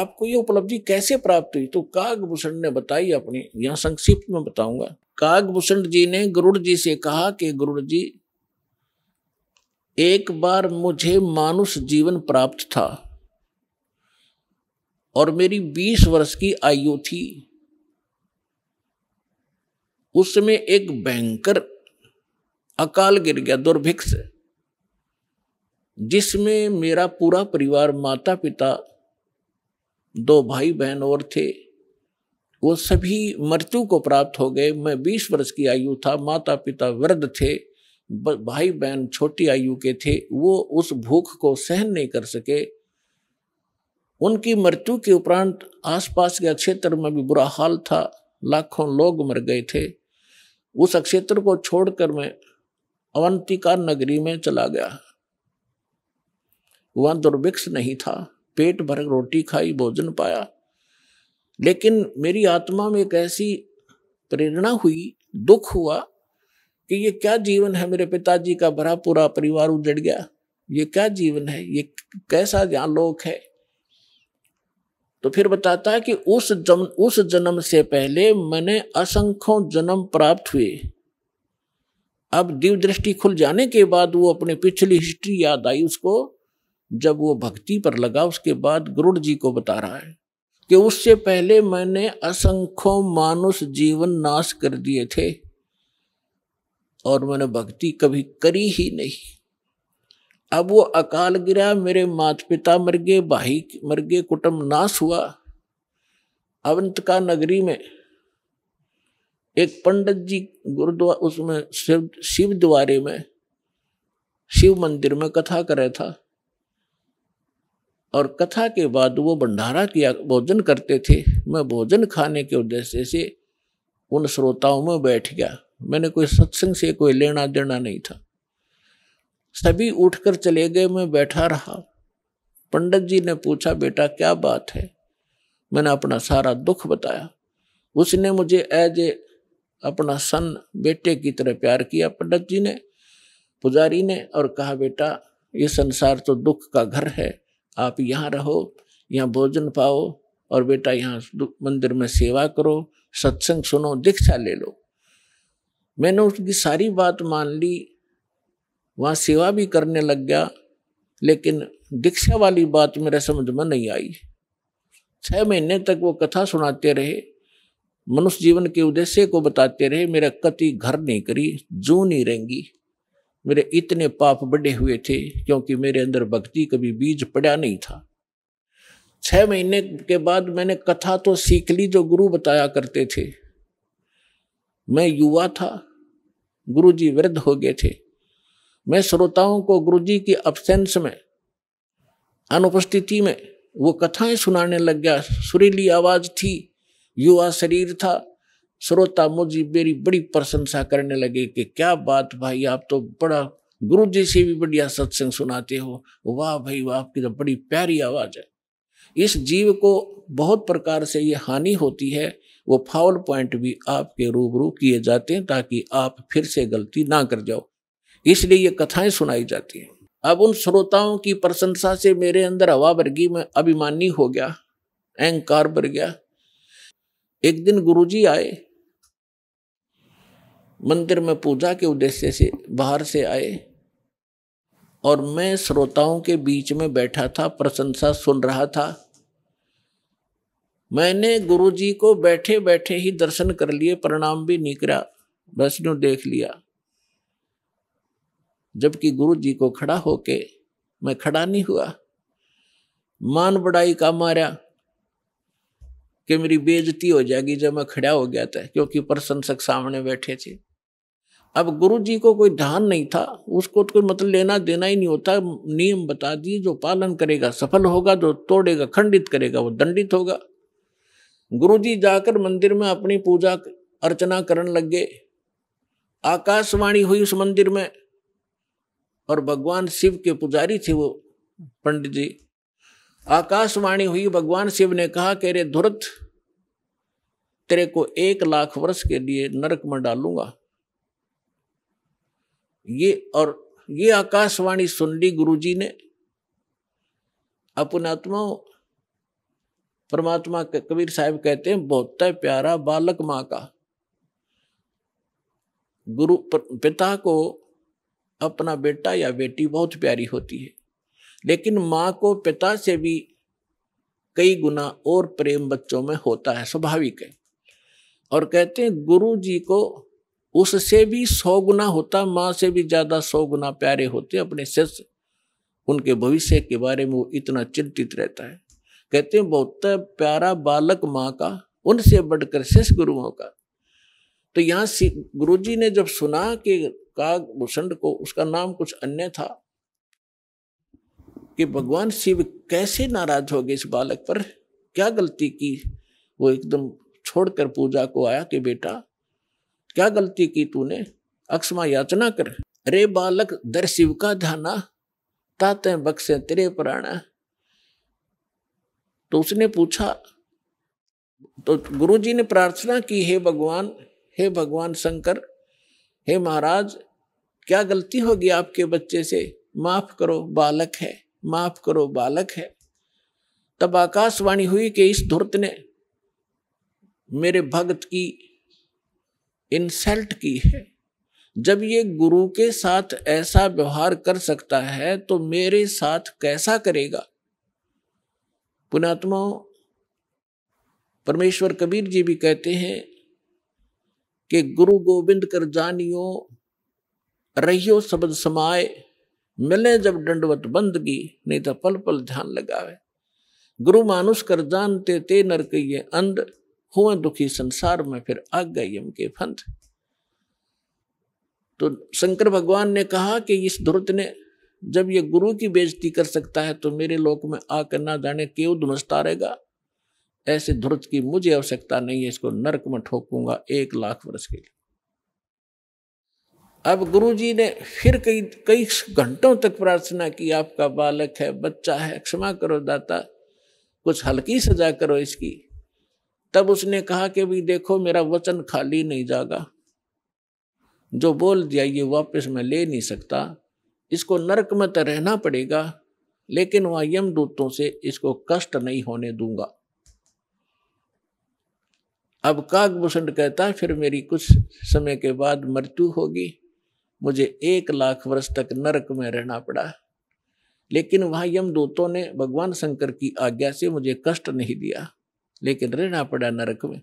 आपको ये उपलब्धि कैसे प्राप्त हुई तो कागभूषण ने बताई अपनी यहाँ संक्षिप्त में बताऊंगा कागभूषण जी ने गरुड़ जी से कहा कि गरुड़ जी एक बार मुझे मानुष जीवन प्राप्त था और मेरी बीस वर्ष की आयु थी उसमें एक बैंकर अकाल गिर गया दुर्भिक्ष जिसमें मेरा पूरा परिवार माता पिता दो भाई बहन और थे वो सभी मृत्यु को प्राप्त हो गए मैं बीस वर्ष की आयु था माता पिता वृद्ध थे भाई बहन छोटी आयु के थे वो उस भूख को सहन नहीं कर सके उनकी मृत्यु के उपरांत आसपास के क्षेत्र में भी बुरा हाल था लाखों लोग मर गए थे उस क्षेत्र को छोड़कर मैं अवंतिका नगरी में चला गया वहां दुर्भिक्ष नहीं था पेट भर रोटी खाई भोजन पाया लेकिन मेरी आत्मा में एक ऐसी प्रेरणा हुई दुख हुआ कि ये क्या जीवन है मेरे पिताजी का भरा पूरा परिवार उजड़ गया ये क्या जीवन है ये कैसा यहाँ लोक है तो फिर बताता है कि उस जम उस जन्म से पहले मैंने असंख्यों जन्म प्राप्त हुए अब दिव्य दृष्टि खुल जाने के बाद वो अपने पिछली हिस्ट्री याद आई उसको जब वो भक्ति पर लगा उसके बाद गुरुड़ जी को बता रहा है कि उससे पहले मैंने असंख्यों मानुष जीवन नाश कर दिए थे और मैंने भक्ति कभी करी ही नहीं अब वो अकाल गिरा मेरे माता पिता मर गए भाई मर गए कुटुम नाश हुआ अवंत का नगरी में एक पंडित जी गुरुद्वार उसमें शिव शिव द्वारे में शिव मंदिर में कथा करे था और कथा के बाद वो भंडारा किया भोजन करते थे मैं भोजन खाने के उद्देश्य से उन श्रोताओं में बैठ गया मैंने कोई सत्संग से कोई लेना देना नहीं था सभी उठकर चले गए मैं बैठा रहा पंडित जी ने पूछा बेटा क्या बात है मैंने अपना सारा दुख बताया उसने मुझे एज ए अपना सन बेटे की तरह प्यार किया पंडित जी ने पुजारी ने और कहा बेटा ये संसार तो दुख का घर है आप यहाँ रहो यहाँ भोजन पाओ और बेटा यहाँ मंदिर में सेवा करो सत्संग सुनो दीक्षा ले लो मैंने उसकी सारी बात मान ली वहाँ सेवा भी करने लग गया लेकिन दीक्षा वाली बात मेरे समझ में नहीं आई छः महीने तक वो कथा सुनाते रहे मनुष्य जीवन के उद्देश्य को बताते रहे मेरा कति घर नहीं करी जू नहीं रहेंगी मेरे इतने पाप बढ़े हुए थे क्योंकि मेरे अंदर भक्ति कभी बीज पड़ा नहीं था छः महीने के बाद मैंने कथा तो सीख ली जो गुरु बताया करते थे मैं युवा था गुरुजी वृद्ध हो गए थे मैं श्रोताओं को गुरु जी की अपसेंस में अनुपस्थिति में वो कथाएं सुनाने लग गया सुरीली आवाज थी युवा शरीर था श्रोता मुझे मेरी बड़ी प्रशंसा करने लगे कि क्या बात भाई आप तो बड़ा गुरु जी से भी बढ़िया सत्संग सुनाते हो वाह भाई वाह आपकी तो बड़ी प्यारी आवाज है इस जीव को बहुत प्रकार से ये हानि होती है वो फाउल पॉइंट भी आपके रूबरू किए जाते हैं ताकि आप फिर से गलती ना कर जाओ इसलिए ये कथाएं सुनाई जाती हैं अब उन श्रोताओं की प्रशंसा से मेरे अंदर हवा वर्गी में अभिमानी हो गया अहंकार भर गया एक दिन गुरुजी आए मंदिर में पूजा के उद्देश्य से बाहर से आए और मैं श्रोताओं के बीच में बैठा था प्रशंसा सुन रहा था मैंने गुरुजी को बैठे बैठे ही दर्शन कर लिए प्रणाम भी नहीं करा बस देख लिया जबकि गुरु जी को खड़ा होके मैं खड़ा नहीं हुआ मान बड़ाई का मारा कि मेरी बेजती हो जाएगी जब मैं खड़ा हो गया था क्योंकि प्रशंसक सामने बैठे थे अब गुरु जी को कोई ध्यान नहीं था उसको तो कोई मतलब लेना देना ही नहीं होता नियम बता दिए जो पालन करेगा सफल होगा जो तोड़ेगा खंडित करेगा वो दंडित होगा गुरु जी जाकर मंदिर में अपनी पूजा अर्चना करने लग गए आकाशवाणी हुई उस मंदिर में और भगवान शिव के पुजारी थे वो पंडित जी आकाशवाणी हुई भगवान शिव ने कहा कि रे धुरत तेरे को एक लाख वर्ष के लिए नरक में डालूंगा ये और ये आकाशवाणी सुन ली गुरु जी ने अपनात्मा परमात्मा कबीर साहब कहते हैं बहुत प्यारा बालक माँ का गुरु पिता को अपना बेटा या बेटी बहुत प्यारी होती है लेकिन माँ को पिता से भी कई गुना और प्रेम बच्चों में होता है स्वाभाविक है और कहते हैं गुरु जी को उससे भी सौ गुना होता माँ से भी ज़्यादा सौ गुना प्यारे होते अपने शिष्य उनके भविष्य के बारे में वो इतना चिंतित रहता है कहते हैं बहुत प्यारा बालक माँ का उनसे बढ़कर शिष्य गुरुओं का तो यहाँ गुरु जी ने जब सुना कि काग भूषण को उसका नाम कुछ अन्य था कि भगवान शिव कैसे नाराज हो गए इस बालक पर क्या गलती की वो एकदम छोड़कर पूजा को आया कि बेटा क्या गलती की तूने अक्षमा याचना कर रे बालक दर शिव का ध्याना ताते बक्से तेरे प्राण तो उसने पूछा तो गुरुजी ने प्रार्थना की हे भगवान हे भगवान शंकर हे महाराज क्या गलती होगी आपके बच्चे से माफ करो बालक है माफ करो बालक है तब आकाशवाणी हुई कि इस धुर्त ने मेरे भगत की इंसल्ट की है जब ये गुरु के साथ ऐसा व्यवहार कर सकता है तो मेरे साथ कैसा करेगा पुणात्मा परमेश्वर कबीर जी भी कहते हैं कि गुरु गोविंद कर जानियो रहियो शब्द समाये मिले जब दंडवत बंदगी नहीं तो पल पल ध्यान लगावे गुरु मानुष कर जानते ते नर कहिए अंध हुए दुखी संसार में फिर आग गई यम के फंद तो शंकर भगवान ने कहा कि इस ध्रुत ने जब ये गुरु की बेजती कर सकता है तो मेरे लोक में आकर ना जाने क्यों दुमस्ता रहेगा ऐसे ध्रुत की मुझे आवश्यकता नहीं है इसको नरक में ठोकूंगा एक लाख वर्ष के लिए अब गुरुजी ने फिर कई कई घंटों तक प्रार्थना की आपका बालक है बच्चा है क्षमा करो दाता कुछ हल्की सजा करो इसकी तब उसने कहा कि भाई देखो मेरा वचन खाली नहीं जागा जो बोल दिया ये वापस मैं ले नहीं सकता इसको नरक में तो रहना पड़ेगा लेकिन यम यमदूतों से इसको कष्ट नहीं होने दूंगा अब काकभूषण कहता फिर मेरी कुछ समय के बाद मृत्यु होगी मुझे एक लाख वर्ष तक नरक में रहना पड़ा लेकिन वहाँ यमदूतों ने भगवान शंकर की आज्ञा से मुझे कष्ट नहीं दिया लेकिन रहना पड़ा नरक में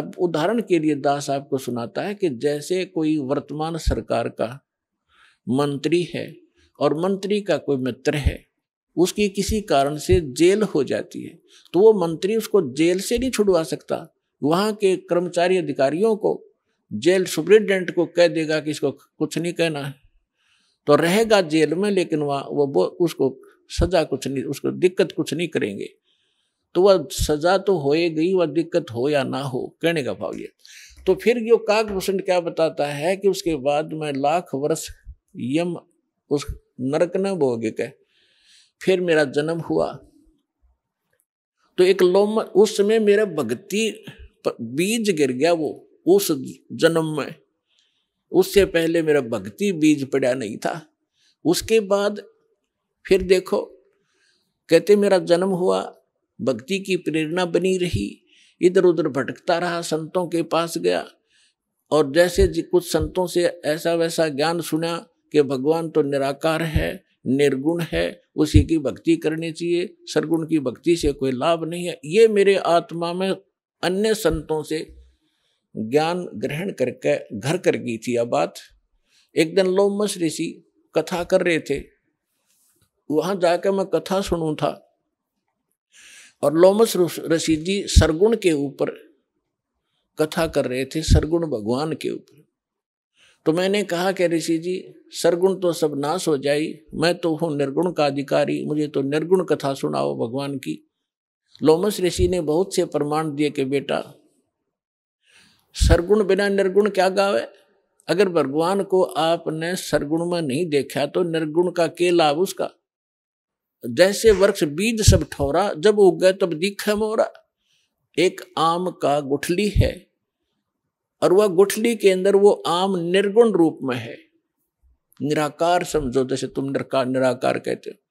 अब उदाहरण के लिए दास आपको सुनाता है कि जैसे कोई वर्तमान सरकार का मंत्री है और मंत्री का कोई मित्र है उसकी किसी कारण से जेल हो जाती है तो वो मंत्री उसको जेल से नहीं छुड़वा सकता वहां के कर्मचारी अधिकारियों को जेल सुप्रिंटेंडेंट को कह देगा कि इसको कुछ नहीं कहना है तो रहेगा जेल में लेकिन वहां वो उसको सजा कुछ नहीं उसको दिक्कत कुछ नहीं करेंगे तो वह सजा तो होएगी वह दिक्कत हो या ना हो कहने का भाव ये तो फिर यो काक भूषण क्या बताता है कि उसके बाद में लाख वर्ष यम उस नरक न भोगे कह फिर मेरा जन्म हुआ तो एक लोम उस समय मेरा भक्ति पर बीज गिर गया वो उस जन्म में उससे पहले मेरा भक्ति बीज पड़ा नहीं था उसके बाद फिर देखो कहते मेरा जन्म हुआ भक्ति की प्रेरणा बनी रही इधर उधर भटकता रहा संतों के पास गया और जैसे कुछ संतों से ऐसा वैसा ज्ञान सुना कि भगवान तो निराकार है निर्गुण है उसी की भक्ति करनी चाहिए सरगुण की भक्ति से कोई लाभ नहीं है ये मेरे आत्मा में अन्य संतों से ज्ञान ग्रहण करके घर कर गई थी यह बात एक दिन लोमस ऋषि कथा कर रहे थे वहां जाकर मैं कथा सुनू था और लोमस ऋषि जी सरगुण के ऊपर कथा कर रहे थे सरगुण भगवान के ऊपर तो मैंने कहा कि ऋषि जी सरगुण तो सब नाश हो जाई मैं तो हूँ निर्गुण का अधिकारी मुझे तो निर्गुण कथा सुनाओ भगवान की लोमस ऋषि ने बहुत से प्रमाण दिए कि बेटा सरगुण बिना निर्गुण क्या गावे अगर भगवान को आपने सरगुण में नहीं देखा तो निर्गुण का के लाभ उसका जैसे वृक्ष बीज सब ठोरा जब उग गए तब दिखे मोरा एक आम का गुठली है और वह गुठली के अंदर वो आम निर्गुण रूप में है निराकार समझो जैसे तुम निरकार निराकार कहते हो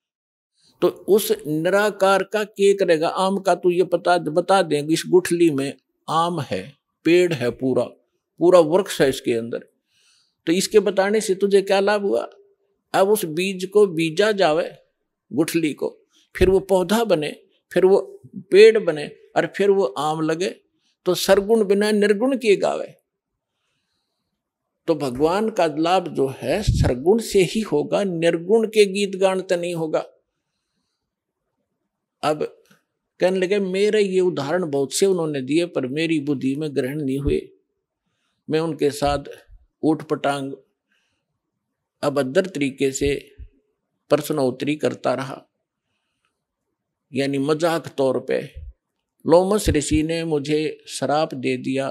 तो उस निराकार का के करेगा आम का तो ये पता बता दें इस गुठली में आम है पेड़ है पूरा पूरा वृक्ष है इसके अंदर तो इसके बताने से तुझे क्या लाभ हुआ अब उस बीज को बीजा जावे गुठली को फिर वो पौधा बने फिर वो पेड़ बने और फिर वो आम लगे तो सरगुण बिना निर्गुण किए गावे तो भगवान का लाभ जो है सरगुण से ही होगा निर्गुण के गीत गान तो नहीं होगा अब कहने लगे मेरे ये उदाहरण बहुत से उन्होंने दिए पर मेरी बुद्धि में ग्रहण नहीं हुए मैं उनके साथ ऊट पटांग अभद्र तरीके से प्रश्नोत्तरी करता रहा यानी मजाक तौर पे लोमस ऋषि ने मुझे शराप दे दिया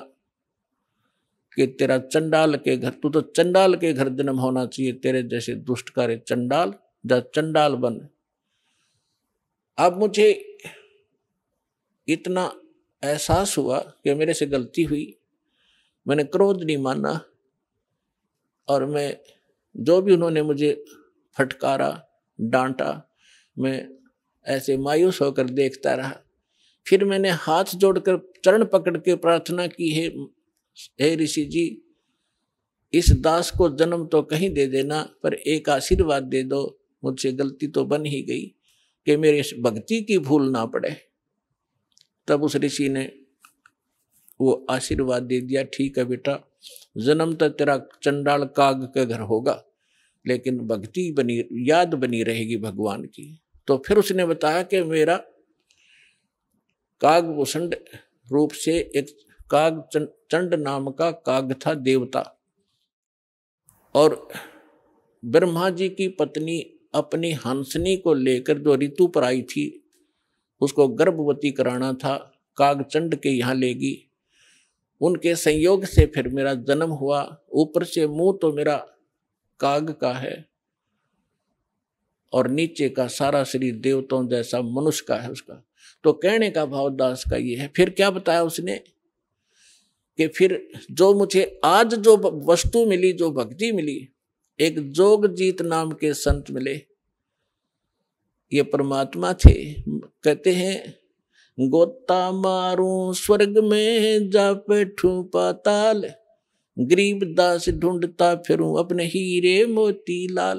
कि तेरा चंडाल के घर तू तो चंडाल के घर जन्म होना चाहिए तेरे जैसे दुष्ट कार्य चंडाल जा चंडाल बन अब मुझे इतना एहसास हुआ कि मेरे से गलती हुई मैंने क्रोध नहीं माना और मैं जो भी उन्होंने मुझे फटकारा डांटा मैं ऐसे मायूस होकर देखता रहा फिर मैंने हाथ जोड़कर चरण पकड़ के प्रार्थना की है हे ऋषि जी इस दास को जन्म तो कहीं दे देना पर एक आशीर्वाद दे दो मुझसे गलती तो बन ही गई कि मेरे इस भक्ति की भूल ना पड़े तब उस ऋषि ने वो आशीर्वाद दे दिया ठीक है बेटा जन्म तो तेरा चंडाल काग के घर होगा लेकिन भक्ति बनी याद बनी रहेगी भगवान की तो फिर उसने बताया कि मेरा काग भूषण रूप से एक काग चंड नाम का काग था देवता और ब्रह्मा जी की पत्नी अपनी हंसनी को लेकर जो ऋतु पर आई थी उसको गर्भवती कराना था कागचंड के यहाँ लेगी उनके संयोग से फिर मेरा जन्म हुआ ऊपर से मुंह तो मेरा काग का है और नीचे का सारा शरीर देवताओं जैसा मनुष्य का है उसका तो कहने का भाव दास का ये है फिर क्या बताया उसने कि फिर जो मुझे आज जो वस्तु मिली जो भक्ति मिली एक जोगजीत नाम के संत मिले ये परमात्मा थे कहते हैं गोता मारू स्वर्ग में जा बैठू पाताल गरीब दास ढूंढता फिर अपने हीरे मोती लाल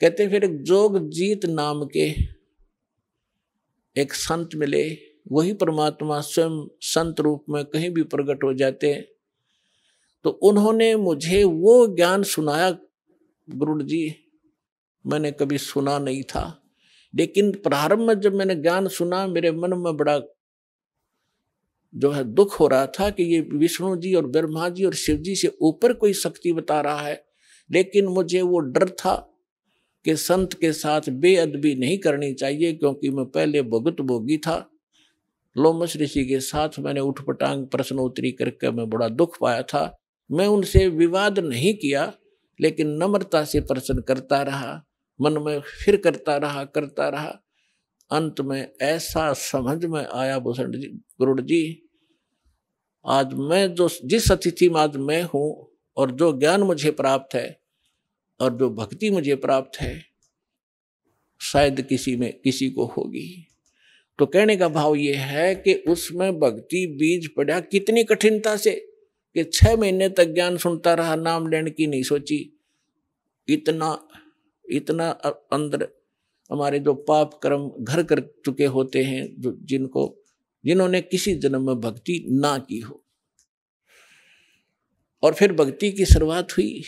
कहते फिर एक जोगजीत नाम के एक संत मिले वही परमात्मा स्वयं संत रूप में कहीं भी प्रकट हो जाते हैं तो उन्होंने मुझे वो ज्ञान सुनाया गुरु जी मैंने कभी सुना नहीं था लेकिन प्रारंभ में जब मैंने ज्ञान सुना मेरे मन में बड़ा जो है दुख हो रहा था कि ये विष्णु जी और ब्रह्मा जी और शिव जी से ऊपर कोई शक्ति बता रहा है लेकिन मुझे वो डर था कि संत के साथ बेअदबी नहीं करनी चाहिए क्योंकि मैं पहले भगत भोगी था लोमस ऋषि के साथ मैंने उठपटांग प्रश्नोत्तरी करके मैं बड़ा दुख पाया था मैं उनसे विवाद नहीं किया लेकिन नम्रता से प्रश्न करता रहा मन में फिर करता रहा करता रहा अंत में ऐसा समझ में आया भूषण जी गुरुड़ जी आज मैं जो जिस अतिथि में आज मैं हूँ और जो ज्ञान मुझे प्राप्त है और जो भक्ति मुझे प्राप्त है शायद किसी में किसी को होगी तो कहने का भाव ये है कि उसमें भक्ति बीज पड़ा कितनी कठिनता से कि छह महीने तक ज्ञान सुनता रहा नाम लेने की नहीं सोची इतना इतना अंदर हमारे जो पाप कर्म घर कर चुके होते हैं जो जिनको जिन्होंने किसी जन्म में भक्ति ना की हो और फिर भक्ति की शुरुआत हुई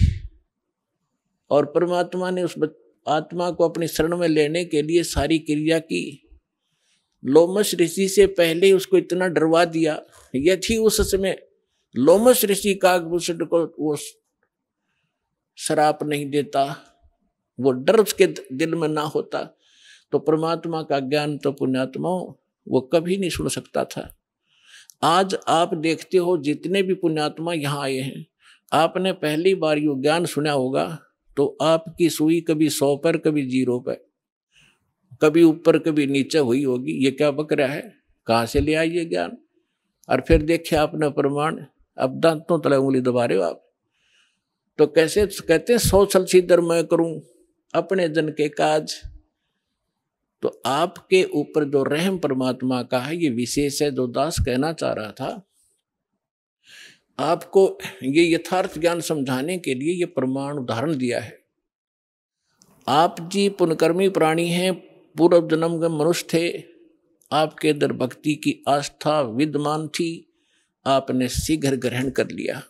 और परमात्मा ने उस आत्मा को अपनी शरण में लेने के लिए सारी क्रिया की लोमस ऋषि से पहले उसको इतना डरवा दिया यथी उस समय लोमस ऋषि कागभूषण को वो शराप नहीं देता वो डर उसके दिल में ना होता तो परमात्मा का ज्ञान तो पुण्यात्मा वो कभी नहीं सुन सकता था आज आप देखते हो जितने भी पुण्यात्मा यहाँ आए हैं आपने पहली बार यो ज्ञान सुना होगा तो आपकी सुई कभी सौ पर कभी जीरो पर कभी ऊपर कभी नीचे हुई होगी ये क्या बकरा है कहाँ से ले ये ज्ञान और फिर देखे आपने प्रमाण अब दांतों तले उंगली दबा रहे हो आप तो कैसे कहते हैं सौ सल सीधर मैं करूं अपने जन के काज तो आपके ऊपर जो रहम परमात्मा का है ये विशेष है जो दास कहना चाह रहा था आपको ये यथार्थ ज्ञान समझाने के लिए ये प्रमाण उदाहरण दिया है आप जी पुनकर्मी प्राणी हैं पूर्व जन्म के मनुष्य थे आपके दर भक्ति की आस्था विद्यमान थी आपने शीघ्र ग्रहण कर लिया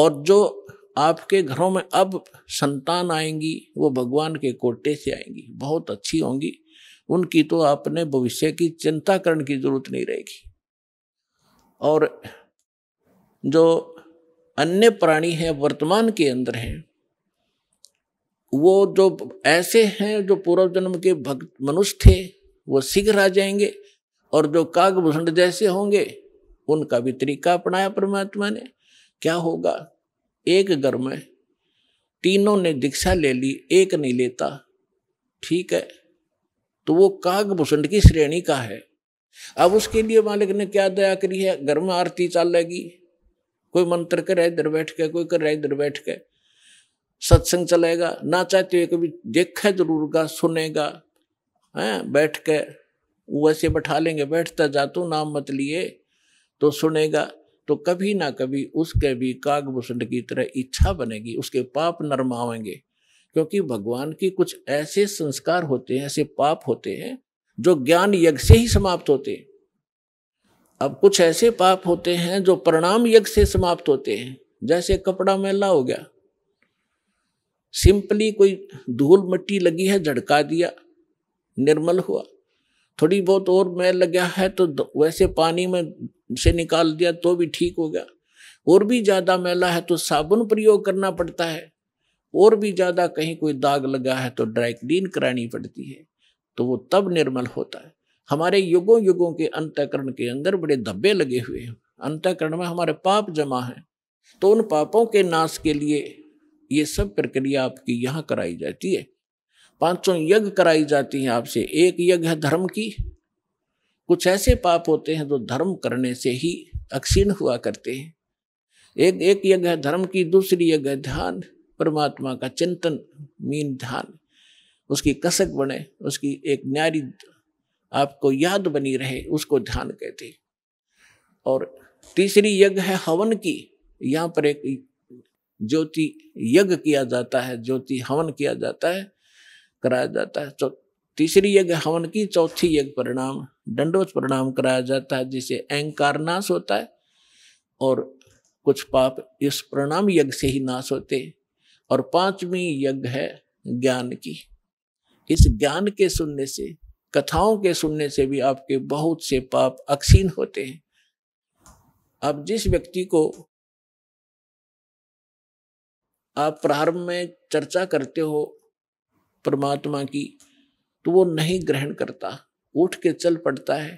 और जो आपके घरों में अब संतान आएंगी वो भगवान के कोटे से आएंगी बहुत अच्छी होंगी उनकी तो आपने भविष्य की चिंता करने की जरूरत नहीं रहेगी और जो अन्य प्राणी हैं वर्तमान के अंदर हैं वो जो ऐसे हैं जो पूर्व जन्म के भक्त मनुष्य थे वो शीघ्र आ जाएंगे और जो कागभूषण जैसे होंगे उनका भी तरीका अपनाया परमात्मा ने क्या होगा एक घर में तीनों ने दीक्षा ले ली एक नहीं लेता ठीक है तो वो भूषण की श्रेणी का है अब उसके लिए मालिक ने क्या दया करी है घर में आरती चाल लगी कोई मंत्र कर रहा इधर बैठ के कोई कर रहा इधर बैठ के सत्संग चलेगा ना चाहते हुए कभी जरूर का सुनेगा है बैठ के वैसे बैठा लेंगे बैठता जा तू नाम मत लिए तो सुनेगा तो कभी ना कभी उसके भी कागभूषण की तरह इच्छा बनेगी उसके पाप नरमावेंगे क्योंकि भगवान की कुछ ऐसे संस्कार होते हैं ऐसे पाप होते हैं जो ज्ञान यज्ञ से ही समाप्त होते हैं अब कुछ ऐसे पाप होते हैं जो प्रणाम यज्ञ से समाप्त होते हैं जैसे कपड़ा मेला हो गया सिंपली कोई धूल मिट्टी लगी है झड़का दिया निर्मल हुआ थोड़ी बहुत और मैल लग गया है तो वैसे पानी में से निकाल दिया तो भी ठीक हो गया और भी ज़्यादा मैला है तो साबुन प्रयोग करना पड़ता है और भी ज़्यादा कहीं कोई दाग लगा है तो ड्राई क्लीन करानी पड़ती है तो वो तब निर्मल होता है हमारे युगों युगों के अंतकरण के अंदर बड़े धब्बे लगे हुए हैं अंतकरण में हमारे पाप जमा है तो उन पापों के नाश के लिए ये सब प्रक्रिया आपकी यहाँ कराई जाती है पांचों यज्ञ कराई जाती हैं आपसे एक यज्ञ है धर्म की कुछ ऐसे पाप होते हैं जो धर्म करने से ही अक्षीण हुआ करते हैं एक एक यज्ञ है धर्म की दूसरी यज्ञ है ध्यान परमात्मा का चिंतन मीन ध्यान उसकी कसक बने उसकी एक न्यारी आपको याद बनी रहे उसको ध्यान कहते हैं और तीसरी यज्ञ है हवन की यहाँ पर एक ज्योति यज्ञ किया जाता है ज्योति हवन किया जाता है कराया जाता है तो तीसरी यज्ञ हवन की चौथी यज्ञ परिणाम दंडोच प्रणाम कराया जाता है जिसे अहंकार नाश होता है और कुछ पाप इस प्रणाम यज्ञ से ही नाश होते और पांचवी यज्ञ है ज्ञान की इस ज्ञान के सुनने से कथाओं के सुनने से भी आपके बहुत से पाप अक्सीन होते हैं अब जिस व्यक्ति को आप प्रारंभ में चर्चा करते हो परमात्मा की तो वो नहीं ग्रहण करता उठ के चल पड़ता है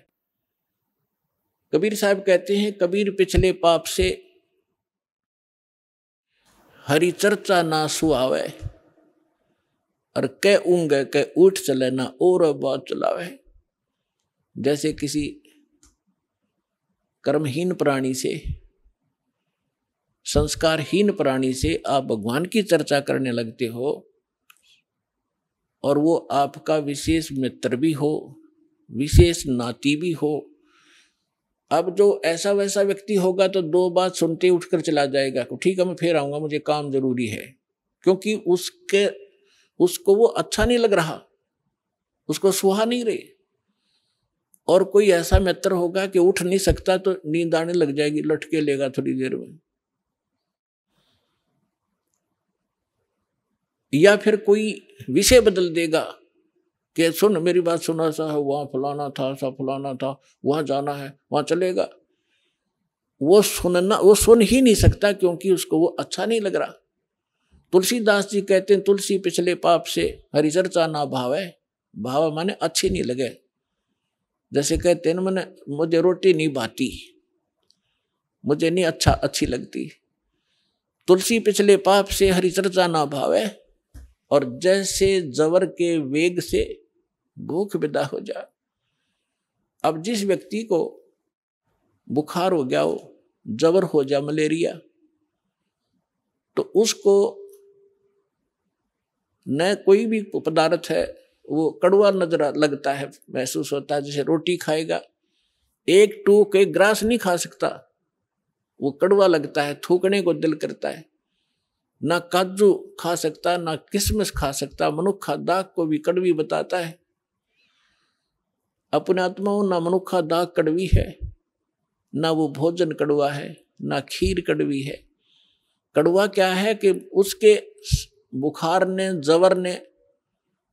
कबीर साहब कहते हैं कबीर पिछले पाप से हरी चर्चा ना सुहावे और कह ऊँग कह उठ चले ना और बात चलावे जैसे किसी कर्महीन प्राणी से संस्कारहीन प्राणी से आप भगवान की चर्चा करने लगते हो और वो आपका विशेष मित्र भी हो विशेष नाती भी हो अब जो ऐसा वैसा व्यक्ति होगा तो दो बात सुनते उठकर चला जाएगा ठीक है मैं फिर आऊँगा मुझे काम जरूरी है क्योंकि उसके उसको वो अच्छा नहीं लग रहा उसको सुहा नहीं रही और कोई ऐसा मित्र होगा कि उठ नहीं सकता तो नींद आने लग जाएगी लटके लेगा थोड़ी देर में या फिर कोई विषय बदल देगा कि सुन मेरी बात सुना ऐसा है वहाँ फलाना था ऐसा फलाना था वहाँ जाना है वहाँ चलेगा वो सुनना वो सुन ही नहीं सकता क्योंकि उसको वो अच्छा नहीं लग रहा तुलसीदास जी कहते हैं तुलसी पिछले पाप से हरिचर्चा ना भाव है भाव माने अच्छी नहीं लगे जैसे कहते हैं मैंने मुझे रोटी नहीं भाती मुझे नहीं अच्छा अच्छी लगती तुलसी पिछले पाप से हरिचर्चा ना भाव है और जैसे जवर के वेग से भूख विदा हो जाए अब जिस व्यक्ति को बुखार हो गया हो जबर हो जा मलेरिया तो उसको न कोई भी पदार्थ है वो कड़वा नजर लगता है महसूस होता है जैसे रोटी खाएगा एक टूक एक ग्रास नहीं खा सकता वो कड़वा लगता है थूकने को दिल करता है ना काजू खा सकता ना किसमिस खा सकता मनुखा दाग को भी कड़वी बताता है अपने आत्मा हो ना मनुखा दाग कड़वी है ना वो भोजन कड़वा है ना खीर कड़वी है कड़वा क्या है कि उसके बुखार ने जवर ने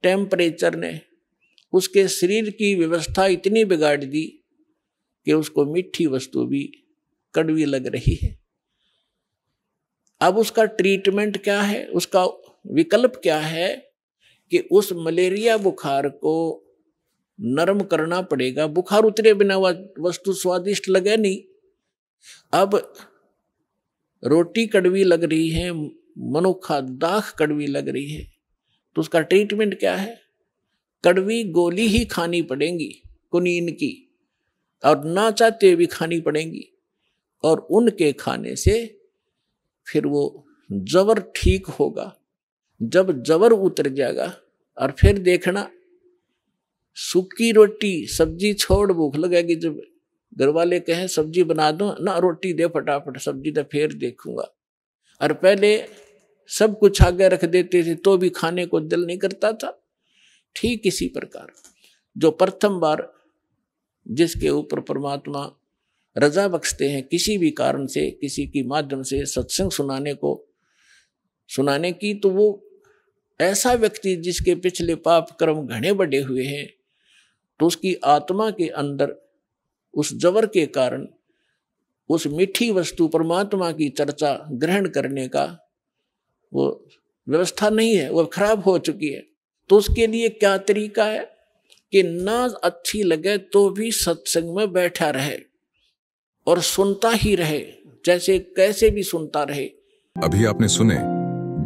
टेम्परेचर ने उसके शरीर की व्यवस्था इतनी बिगाड़ दी कि उसको मीठी वस्तु भी कड़वी लग रही है अब उसका ट्रीटमेंट क्या है उसका विकल्प क्या है कि उस मलेरिया बुखार को नरम करना पड़ेगा बुखार उतरे बिना वस्तु स्वादिष्ट लगे नहीं अब रोटी कड़वी लग रही है मनोखा दाख कड़वी लग रही है तो उसका ट्रीटमेंट क्या है कड़वी गोली ही खानी पड़ेगी कुनीन की और ना चाहते भी खानी पड़ेगी और उनके खाने से फिर वो जबर ठीक होगा जब जबर उतर जाएगा और फिर देखना सूखी रोटी सब्जी छोड़ भूख लगेगी जब घर वाले कहें सब्जी बना दो ना रोटी दे फटाफट सब्जी तो फिर देखूंगा और पहले सब कुछ आगे रख देते थे तो भी खाने को दिल नहीं करता था ठीक इसी प्रकार जो प्रथम बार जिसके ऊपर परमात्मा रजा बख्शते हैं किसी भी कारण से किसी की माध्यम से सत्संग सुनाने को सुनाने की तो वो ऐसा व्यक्ति जिसके पिछले पाप कर्म घने बढ़े हुए हैं तो उसकी आत्मा के अंदर उस जबर के कारण उस मीठी वस्तु परमात्मा की चर्चा ग्रहण करने का वो व्यवस्था नहीं है वो खराब हो चुकी है तो उसके लिए क्या तरीका है कि ना अच्छी लगे तो भी सत्संग में बैठा रहे और सुनता ही रहे जैसे कैसे भी सुनता रहे
अभी आपने सुने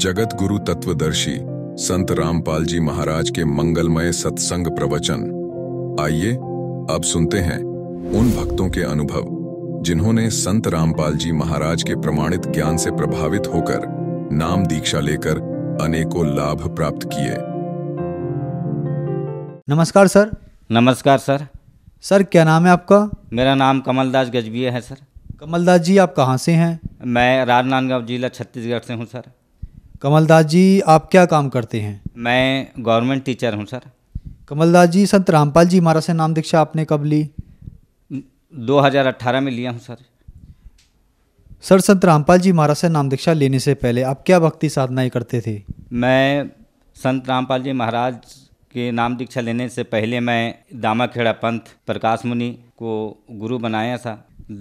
जगत गुरु तत्वदर्शी संत रामपाल जी महाराज के मंगलमय सत्संग प्रवचन आइए अब सुनते हैं उन भक्तों के अनुभव जिन्होंने संत रामपाल जी महाराज के प्रमाणित ज्ञान से प्रभावित होकर नाम दीक्षा लेकर अनेकों लाभ प्राप्त किए नमस्कार सर नमस्कार सर
सर क्या नाम है आपका
मेरा नाम कमल दास गजबिया है सर
कमल दास जी आप कहाँ से हैं
मैं राजनांदगांव जिला छत्तीसगढ़ से हूँ सर
कमल दास जी आप क्या काम करते हैं
मैं गवर्नमेंट टीचर हूँ सर
कमल दास जी संत रामपाल जी महाराज से नाम दीक्षा आपने कब ली
2018 में लिया हूँ सर
सर संत रामपाल जी महाराज से नाम दीक्षा लेने से पहले आप क्या भक्ति साधनाएँ करते थे
मैं संत रामपाल जी महाराज के नाम दीक्षा लेने से पहले मैं दामाखेड़ा पंथ प्रकाश मुनि को गुरु बनाया था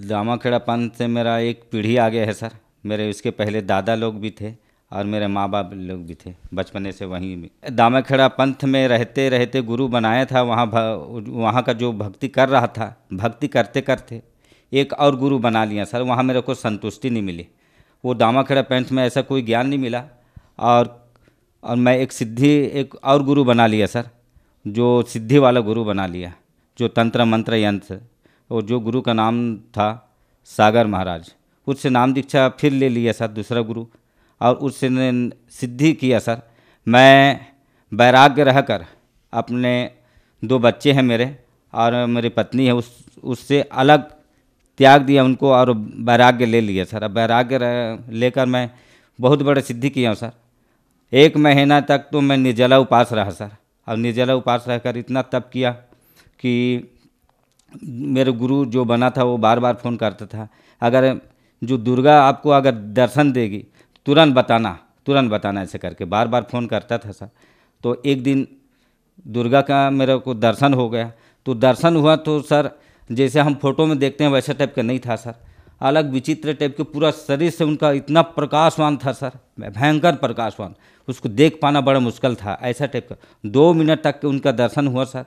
दामाखेड़ा पंथ से मेरा एक पीढ़ी आ गया है सर मेरे इसके पहले दादा लोग भी थे और मेरे माँ बाप लोग भी थे बचपने से वहीं भी दामाखेड़ा पंथ में रहते रहते गुरु बनाया था वहाँ वहाँ का जो भक्ति कर रहा था भक्ति करते करते एक और गुरु बना लिया सर वहाँ मेरे को संतुष्टि नहीं मिली वो दामाखेड़ा पंथ में ऐसा कोई ज्ञान नहीं मिला और और मैं एक सिद्धि एक और गुरु बना लिया सर जो सिद्धि वाला गुरु बना लिया जो तंत्र मंत्र यंत्र और जो गुरु का नाम था सागर महाराज उससे नाम दीक्षा फिर ले लिया सर दूसरा गुरु और उससे सिद्धि किया सर मैं वैराग्य रह कर अपने दो बच्चे हैं मेरे और मेरी पत्नी है उस उससे अलग त्याग दिया उनको और वैराग्य ले लिया सर अब वैराग्य लेकर मैं बहुत बड़े सिद्धि किया हूँ सर एक महीना तक तो मैं निर्जला उपास रहा सर और निर्जला उपास रहकर इतना तप किया कि मेरे गुरु जो बना था वो बार बार फ़ोन करता था अगर जो दुर्गा आपको अगर दर्शन देगी तुरंत बताना तुरंत बताना ऐसे करके बार बार फ़ोन करता था सर तो एक दिन दुर्गा का मेरे को दर्शन हो गया तो दर्शन हुआ तो सर जैसे हम फोटो में देखते हैं वैसे टाइप का नहीं था सर अलग विचित्र टाइप के पूरा शरीर से उनका इतना प्रकाशवान था सर भयंकर प्रकाशवान उसको देख पाना बड़ा मुश्किल था ऐसा टाइप का दो मिनट तक उनका दर्शन हुआ सर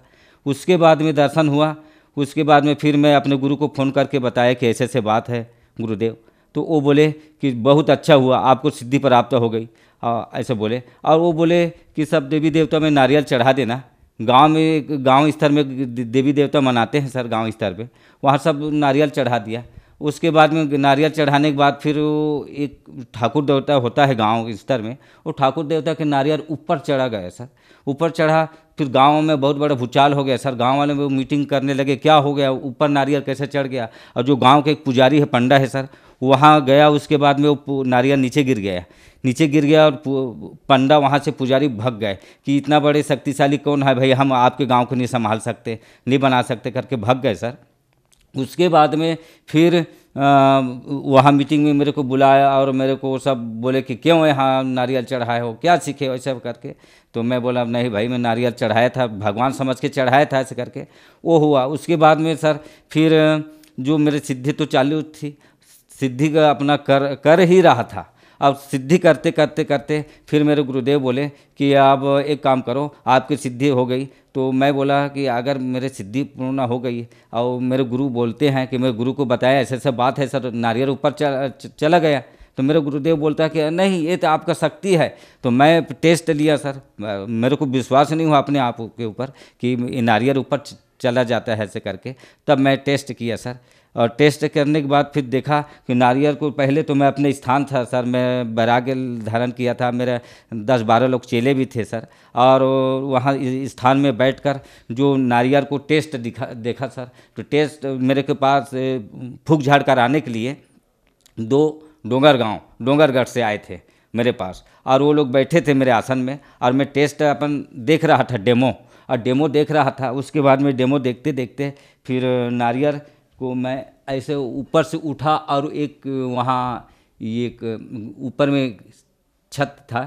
उसके बाद में दर्शन हुआ उसके बाद में फिर मैं अपने गुरु को फ़ोन करके बताया कि ऐसे ऐसे बात है गुरुदेव तो वो बोले कि बहुत अच्छा हुआ आपको सिद्धि प्राप्त हो गई ऐसे बोले और वो बोले कि सब देवी देवता में नारियल चढ़ा देना गांव में गांव स्तर में देवी देवता मनाते हैं सर गांव स्तर पे वहाँ सब नारियल चढ़ा दिया उसके बाद में नारियल चढ़ाने के बाद फिर एक ठाकुर देवता होता है गांव के स्तर में वो ठाकुर देवता के नारियल ऊपर चढ़ा गया सर ऊपर चढ़ा फिर गांव में बहुत बड़ा भूचाल हो गया सर गांव वाले वो मीटिंग करने लगे क्या हो गया ऊपर नारियल कैसे चढ़ गया और जो गांव के एक पुजारी है पंडा है सर वहाँ गया उसके बाद में वो नारियल नीचे गिर गया नीचे गिर गया और पंडा वहाँ से पुजारी भग गए कि इतना बड़े शक्तिशाली कौन है भाई हम आपके गांव को नहीं संभाल सकते नहीं बना सकते करके भग गए सर उसके बाद में फिर वहाँ मीटिंग में मेरे को बुलाया और मेरे को सब बोले कि क्यों यहाँ नारियल चढ़ाए हो क्या सीखे हो सब करके तो मैं बोला नहीं भाई मैं नारियल चढ़ाया था भगवान समझ के चढ़ाया था ऐसे करके वो हुआ उसके बाद में सर फिर जो मेरे सिद्धि तो चालू थी सिद्धि का अपना कर कर ही रहा था अब सिद्धि करते करते करते फिर मेरे गुरुदेव बोले कि आप एक काम करो आपकी सिद्धि हो गई तो मैं बोला कि अगर मेरे सिद्धि पूर्ण हो गई और मेरे गुरु बोलते हैं कि मेरे गुरु को बताया ऐसे ऐसे बात है सर नारियल ऊपर चला गया तो मेरे गुरुदेव बोलता है कि नहीं ये तो आपका शक्ति है तो मैं टेस्ट लिया सर मेरे को विश्वास नहीं हुआ अपने आप के ऊपर कि नारियल ऊपर चला जाता है ऐसे करके तब मैं टेस्ट किया सर और टेस्ट करने के बाद फिर देखा कि नारियल को पहले तो मैं अपने स्थान था सर मैं बैराग्य धारण किया था मेरे दस बारह लोग चेले भी थे सर और वहाँ स्थान में बैठकर जो नारियल को टेस्ट दिखा देखा सर तो टेस्ट मेरे के पास फूक झाड़ कर आने के लिए दो डोंगर गांव डोंगरगढ़ से आए थे मेरे पास और वो लोग बैठे थे मेरे आसन में और मैं टेस्ट अपन देख रहा था डेमो और डेमो देख रहा था उसके बाद में डेमो देखते देखते फिर नारियल को मैं ऐसे ऊपर से उठा और एक वहाँ एक ऊपर में छत था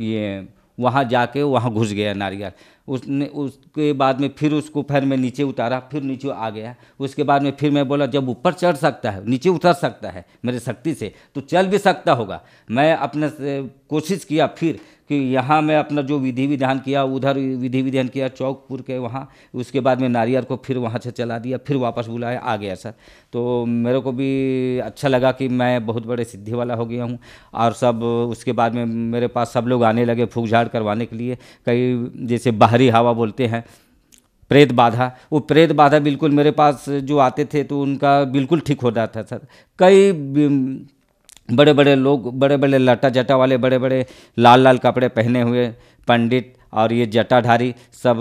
ये वहाँ जाके वहाँ घुस गया नारियल उसने उसके बाद में फिर उसको फिर मैं नीचे उतारा फिर नीचे आ गया उसके बाद में फिर मैं बोला जब ऊपर चढ़ सकता है नीचे उतर सकता है मेरे शक्ति से तो चल भी सकता होगा मैं अपने कोशिश किया फिर कि यहाँ मैं अपना जो विधि विधान किया उधर विधि विधान किया चौकपुर के वहाँ उसके बाद में नारियर को फिर वहाँ से चला दिया फिर वापस बुलाया आ गया सर तो मेरे को भी अच्छा लगा कि मैं बहुत बड़े सिद्धि वाला हो गया हूँ और सब उसके बाद में मेरे पास सब लोग आने लगे फूक झाड़ करवाने के लिए कई जैसे बाहरी हवा बोलते हैं प्रेत बाधा वो प्रेत बाधा बिल्कुल मेरे पास जो आते थे तो उनका बिल्कुल ठीक हो रहा था सर कई बड़े बड़े लोग बड़े बड़े लटा जटा वाले बड़े बड़े लाल लाल कपड़े पहने हुए पंडित और ये जटाधारी सब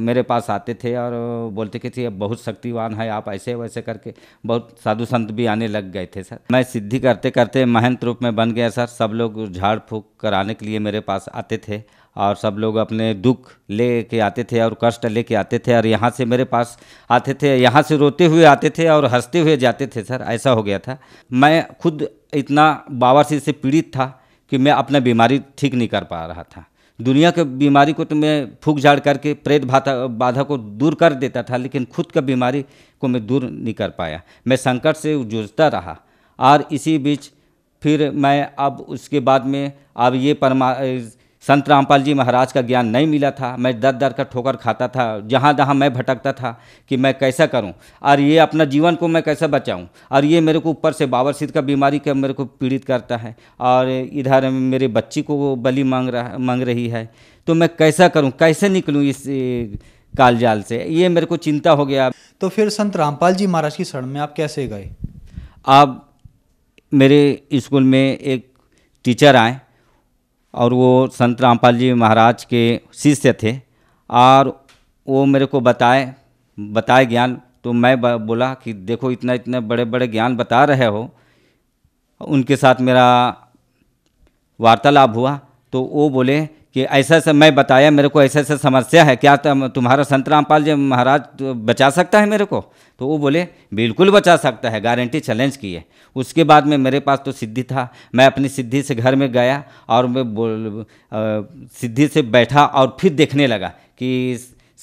मेरे पास आते थे और बोलते कि थे बहुत शक्तिवान है आप ऐसे वैसे करके बहुत साधु संत भी आने लग गए थे सर मैं सिद्धि करते करते महंत रूप में बन गया सर सब लोग झाड़ फूक कराने के लिए मेरे पास आते थे और सब लोग अपने दुख ले के आते थे और कष्ट ले के आते थे और यहाँ से मेरे पास आते थे यहाँ से रोते हुए आते थे और हंसते हुए जाते थे सर ऐसा हो गया था मैं खुद इतना सिंह से पीड़ित था कि मैं अपना बीमारी ठीक नहीं कर पा रहा था दुनिया के बीमारी को तो मैं फूक झाड़ करके प्रेत बाधा बाधा को दूर कर देता था लेकिन खुद का बीमारी को मैं दूर नहीं कर पाया मैं संकट से जूझता रहा और इसी बीच फिर मैं अब उसके बाद में अब ये परमा संत रामपाल जी महाराज का ज्ञान नहीं मिला था मैं दर दर का ठोकर खाता था जहाँ जहाँ मैं भटकता था कि मैं कैसा करूँ और ये अपना जीवन को मैं कैसे बचाऊँ और ये मेरे को ऊपर से बाबर सिद्ध का बीमारी का मेरे को पीड़ित करता है और इधर मेरे बच्ची को बलि मांग रहा मांग रही है तो मैं कैसा करूँ कैसे निकलूँ इस कालजाल से ये मेरे को चिंता हो गया तो फिर संत रामपाल जी महाराज की शरण में आप कैसे गए आप मेरे स्कूल में एक टीचर आए और वो संत रामपाल जी महाराज के शिष्य थे और वो मेरे को बताए बताए ज्ञान तो मैं बोला कि देखो इतना इतने बड़े बड़े ज्ञान बता रहे हो उनके साथ मेरा वार्तालाप हुआ तो वो बोले कि ऐसा ऐसा मैं बताया मेरे को ऐसा ऐसा समस्या है क्या तुम्हारा संत रामपाल जी महाराज तो बचा सकता है मेरे को तो वो बोले बिल्कुल बचा सकता है गारंटी चैलेंज की है उसके बाद में मेरे पास तो सिद्धि था मैं अपनी सिद्धि से घर में गया और मैं बोल सिद्धि से बैठा और फिर देखने लगा कि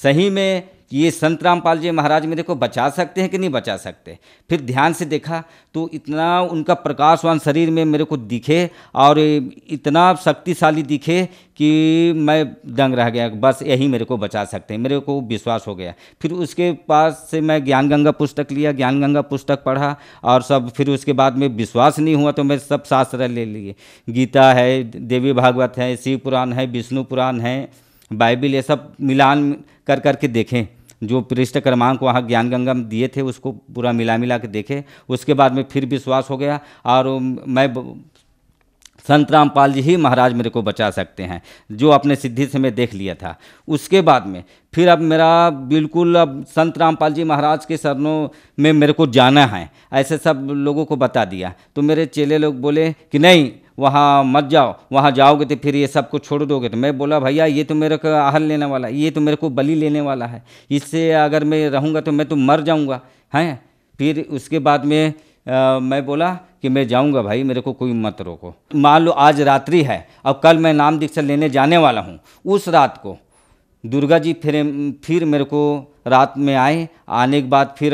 सही में कि ये संत रामपाल जी महाराज मेरे को बचा सकते हैं कि नहीं बचा सकते फिर ध्यान से देखा तो इतना उनका प्रकाशवान शरीर में मेरे को दिखे और इतना शक्तिशाली दिखे कि मैं दंग रह गया बस यही मेरे को बचा सकते हैं मेरे को विश्वास हो गया फिर उसके पास से मैं ज्ञान गंगा पुस्तक लिया ज्ञान गंगा पुस्तक पढ़ा और सब फिर उसके बाद में विश्वास नहीं हुआ तो मैं सब शास्त्र ले लिए गीता है देवी भागवत है शिव पुराण है विष्णु पुराण है बाइबिल ये सब मिलान कर करके देखें जो पृष्ठ क्रमांक वहाँ ज्ञान गंगा में दिए थे उसको पूरा मिला मिला के देखे उसके बाद में फिर विश्वास हो गया और मैं संत रामपाल जी ही महाराज मेरे को बचा सकते हैं जो अपने सिद्धि से मैं देख लिया था उसके बाद में फिर अब मेरा बिल्कुल अब संत रामपाल जी महाराज के शरणों में मेरे को जाना है ऐसे सब लोगों को बता दिया तो मेरे चेले लोग बोले कि नहीं वहाँ मत जाओ वहाँ जाओगे तो फिर ये सब कुछ छोड़ दोगे तो मैं बोला भैया ये तो मेरे को आहल लेने वाला है ये तो मेरे को बलि लेने वाला है इससे अगर मैं रहूँगा तो मैं तो मर जाऊँगा हैं फिर उसके बाद में आ, मैं बोला कि मैं जाऊंगा भाई मेरे को कोई मत रोको मान लो आज रात्रि है अब कल मैं नाम दीक्षा लेने जाने वाला हूँ उस रात को दुर्गा जी फिर फिर मेरे को रात में आए आने के बाद फिर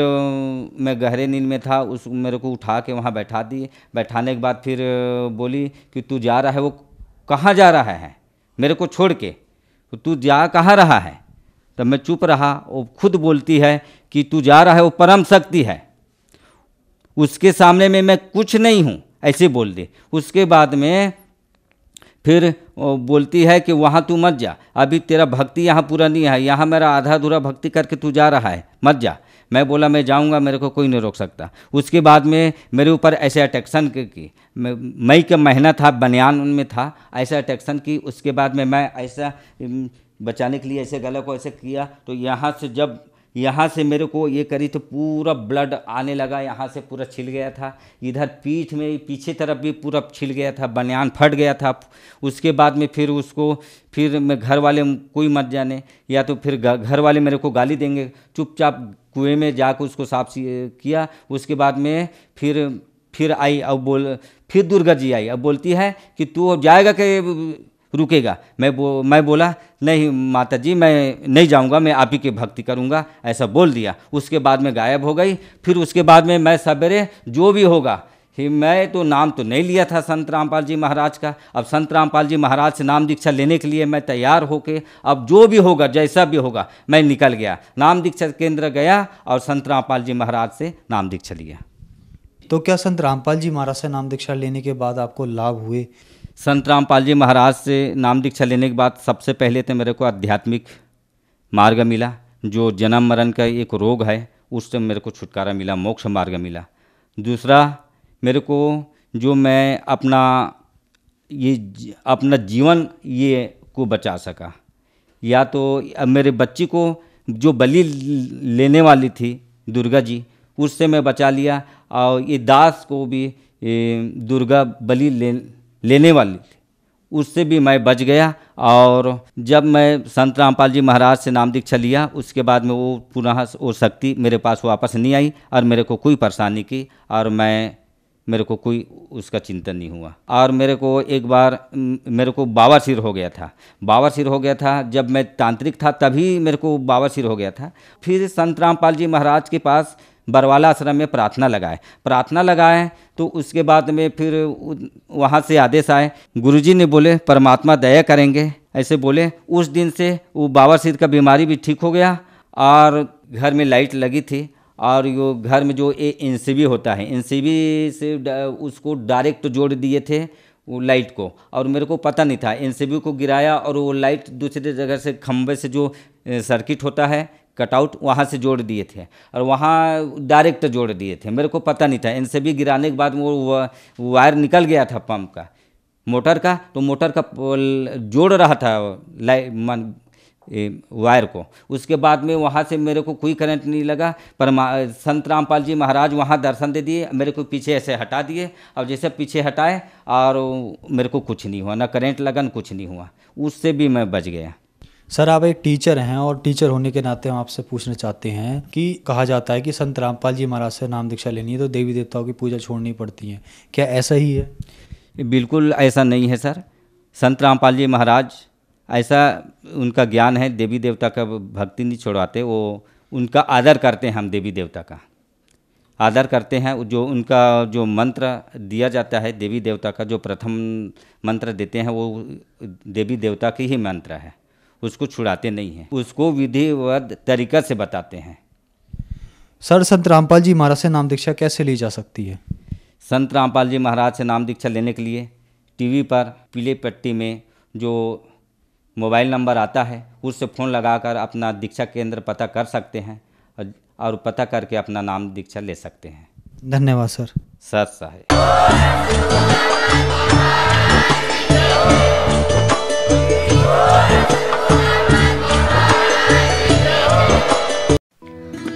मैं गहरे नींद में था उस मेरे को उठा के वहाँ बैठा दिए बैठाने के बाद फिर बोली कि तू जा रहा है वो कहाँ जा रहा है मेरे को छोड़ के तो तू जा कहाँ रहा है तब मैं चुप रहा वो खुद बोलती है कि तू जा रहा है वो परम शक्ति है उसके सामने में मैं कुछ नहीं हूँ ऐसे बोल दे उसके बाद में फिर बोलती है कि वहाँ तू मत जा अभी तेरा भक्ति यहाँ पूरा नहीं है यहाँ मेरा आधा अधूरा भक्ति करके तू जा रहा है मत जा मैं बोला मैं जाऊँगा मेरे को कोई नहीं रोक सकता उसके बाद में मेरे ऊपर ऐसे अटैक्शन की मई का महीना था बनियान उनमें था ऐसा अटैक्शन की उसके बाद में मैं ऐसा बचाने के लिए ऐसे गले को ऐसे किया तो यहाँ से जब यहाँ से मेरे को ये करी तो पूरा ब्लड आने लगा यहाँ से पूरा छिल गया था इधर पीठ में पीछे तरफ भी पूरा छिल गया था बनियान फट गया था उसके बाद में फिर उसको फिर मैं घर वाले कोई मत जाने या तो फिर घर वाले मेरे को गाली देंगे चुपचाप कुएं में जाकर उसको साफ किया उसके बाद में फिर फिर आई अब बोल फिर दुर्गा जी आई अब बोलती है कि तू अब जाएगा कि रुकेगा मैं बो मैं बोला नहीं माता जी मैं नहीं जाऊंगा मैं आप ही की भक्ति करूंगा ऐसा बोल दिया उसके बाद में गायब हो गई फिर उसके बाद में मैं सवेरे जो भी होगा ही मैं तो नाम तो नहीं लिया था संत रामपाल जी महाराज का अब संत रामपाल जी महाराज से नाम दीक्षा लेने के लिए मैं तैयार होके अब जो भी होगा जैसा भी होगा मैं निकल गया नाम दीक्षा केंद्र गया और संत रामपाल जी महाराज से नाम दीक्षा लिया
तो क्या संत रामपाल जी महाराज से नाम दीक्षा लेने के बाद आपको लाभ हुए
संत रामपाल जी महाराज से नाम दीक्षा लेने के बाद सबसे पहले तो मेरे को आध्यात्मिक मार्ग मिला जो जन्म मरण का एक रोग है उससे मेरे को छुटकारा मिला मोक्ष मार्ग मिला दूसरा मेरे को जो मैं अपना ये अपना जीवन ये को बचा सका या तो मेरे बच्ची को जो बलि लेने वाली थी दुर्गा जी उससे मैं बचा लिया और ये दास को भी दुर्गा बलि ले लेने वाली उससे भी मैं बच गया और जब मैं संत रामपाल जी महाराज से नाम दीक्षा लिया उसके बाद में वो पुनः वो शक्ति मेरे पास वापस नहीं आई और मेरे को कोई परेशानी की और मैं मेरे को कोई उसका चिंतन नहीं हुआ और मेरे को एक बार मेरे को बावर सिर हो गया था बावर सिर हो गया था जब मैं तांत्रिक था तभी मेरे को बावर सिर हो गया था फिर संत रामपाल जी महाराज के पास बरवाला आश्रम में प्रार्थना लगाए प्रार्थना लगाए तो उसके बाद में फिर वहाँ से आदेश आए गुरुजी ने बोले परमात्मा दया करेंगे ऐसे बोले उस दिन से वो बाबर सिद्ध का बीमारी भी ठीक हो गया और घर में लाइट लगी थी और यो घर में जो एन होता है एन से उसको डायरेक्ट जोड़ दिए थे वो लाइट को और मेरे को पता नहीं था एन को गिराया और वो लाइट दूसरे जगह से खम्भे से जो सर्किट होता है कटआउट वहाँ से जोड़ दिए थे और वहाँ डायरेक्ट जोड़ दिए थे मेरे को पता नहीं था इनसे भी गिराने के बाद वो वायर निकल गया था पंप का मोटर का तो मोटर का जोड़ रहा था मन वायर को उसके बाद में वहाँ से मेरे को कोई करंट नहीं लगा पर संत रामपाल जी महाराज वहाँ दर्शन दे दिए मेरे को पीछे ऐसे हटा दिए और जैसे पीछे हटाए और मेरे को कुछ नहीं हुआ ना करंट लगन कुछ नहीं हुआ उससे भी मैं बच गया
सर आप एक टीचर हैं और टीचर होने के नाते हम आपसे पूछना चाहते हैं कि कहा जाता है कि संत रामपाल जी महाराज से नाम दीक्षा लेनी
है तो देवी देवताओं की पूजा छोड़नी पड़ती है
क्या ऐसा ही है
बिल्कुल ऐसा नहीं है सर संत रामपाल जी महाराज ऐसा उनका ज्ञान है देवी देवता का भक्ति नहीं छोड़ाते वो उनका आदर करते हैं हम देवी देवता का आदर करते हैं जो उनका जो मंत्र दिया जाता है देवी देवता का जो प्रथम मंत्र देते हैं वो देवी देवता की ही मंत्र है उसको छुड़ाते नहीं हैं उसको विधिवत तरीक़ा से बताते हैं
सर संत रामपाल जी महाराज से नाम दीक्षा कैसे ली जा सकती है
संत रामपाल जी महाराज से नाम दीक्षा लेने के लिए टीवी पर पीले पट्टी में जो मोबाइल नंबर आता है उससे फ़ोन लगाकर अपना दीक्षा केंद्र पता कर सकते हैं और पता करके अपना नाम दीक्षा ले सकते हैं धन्यवाद सर सर साहेब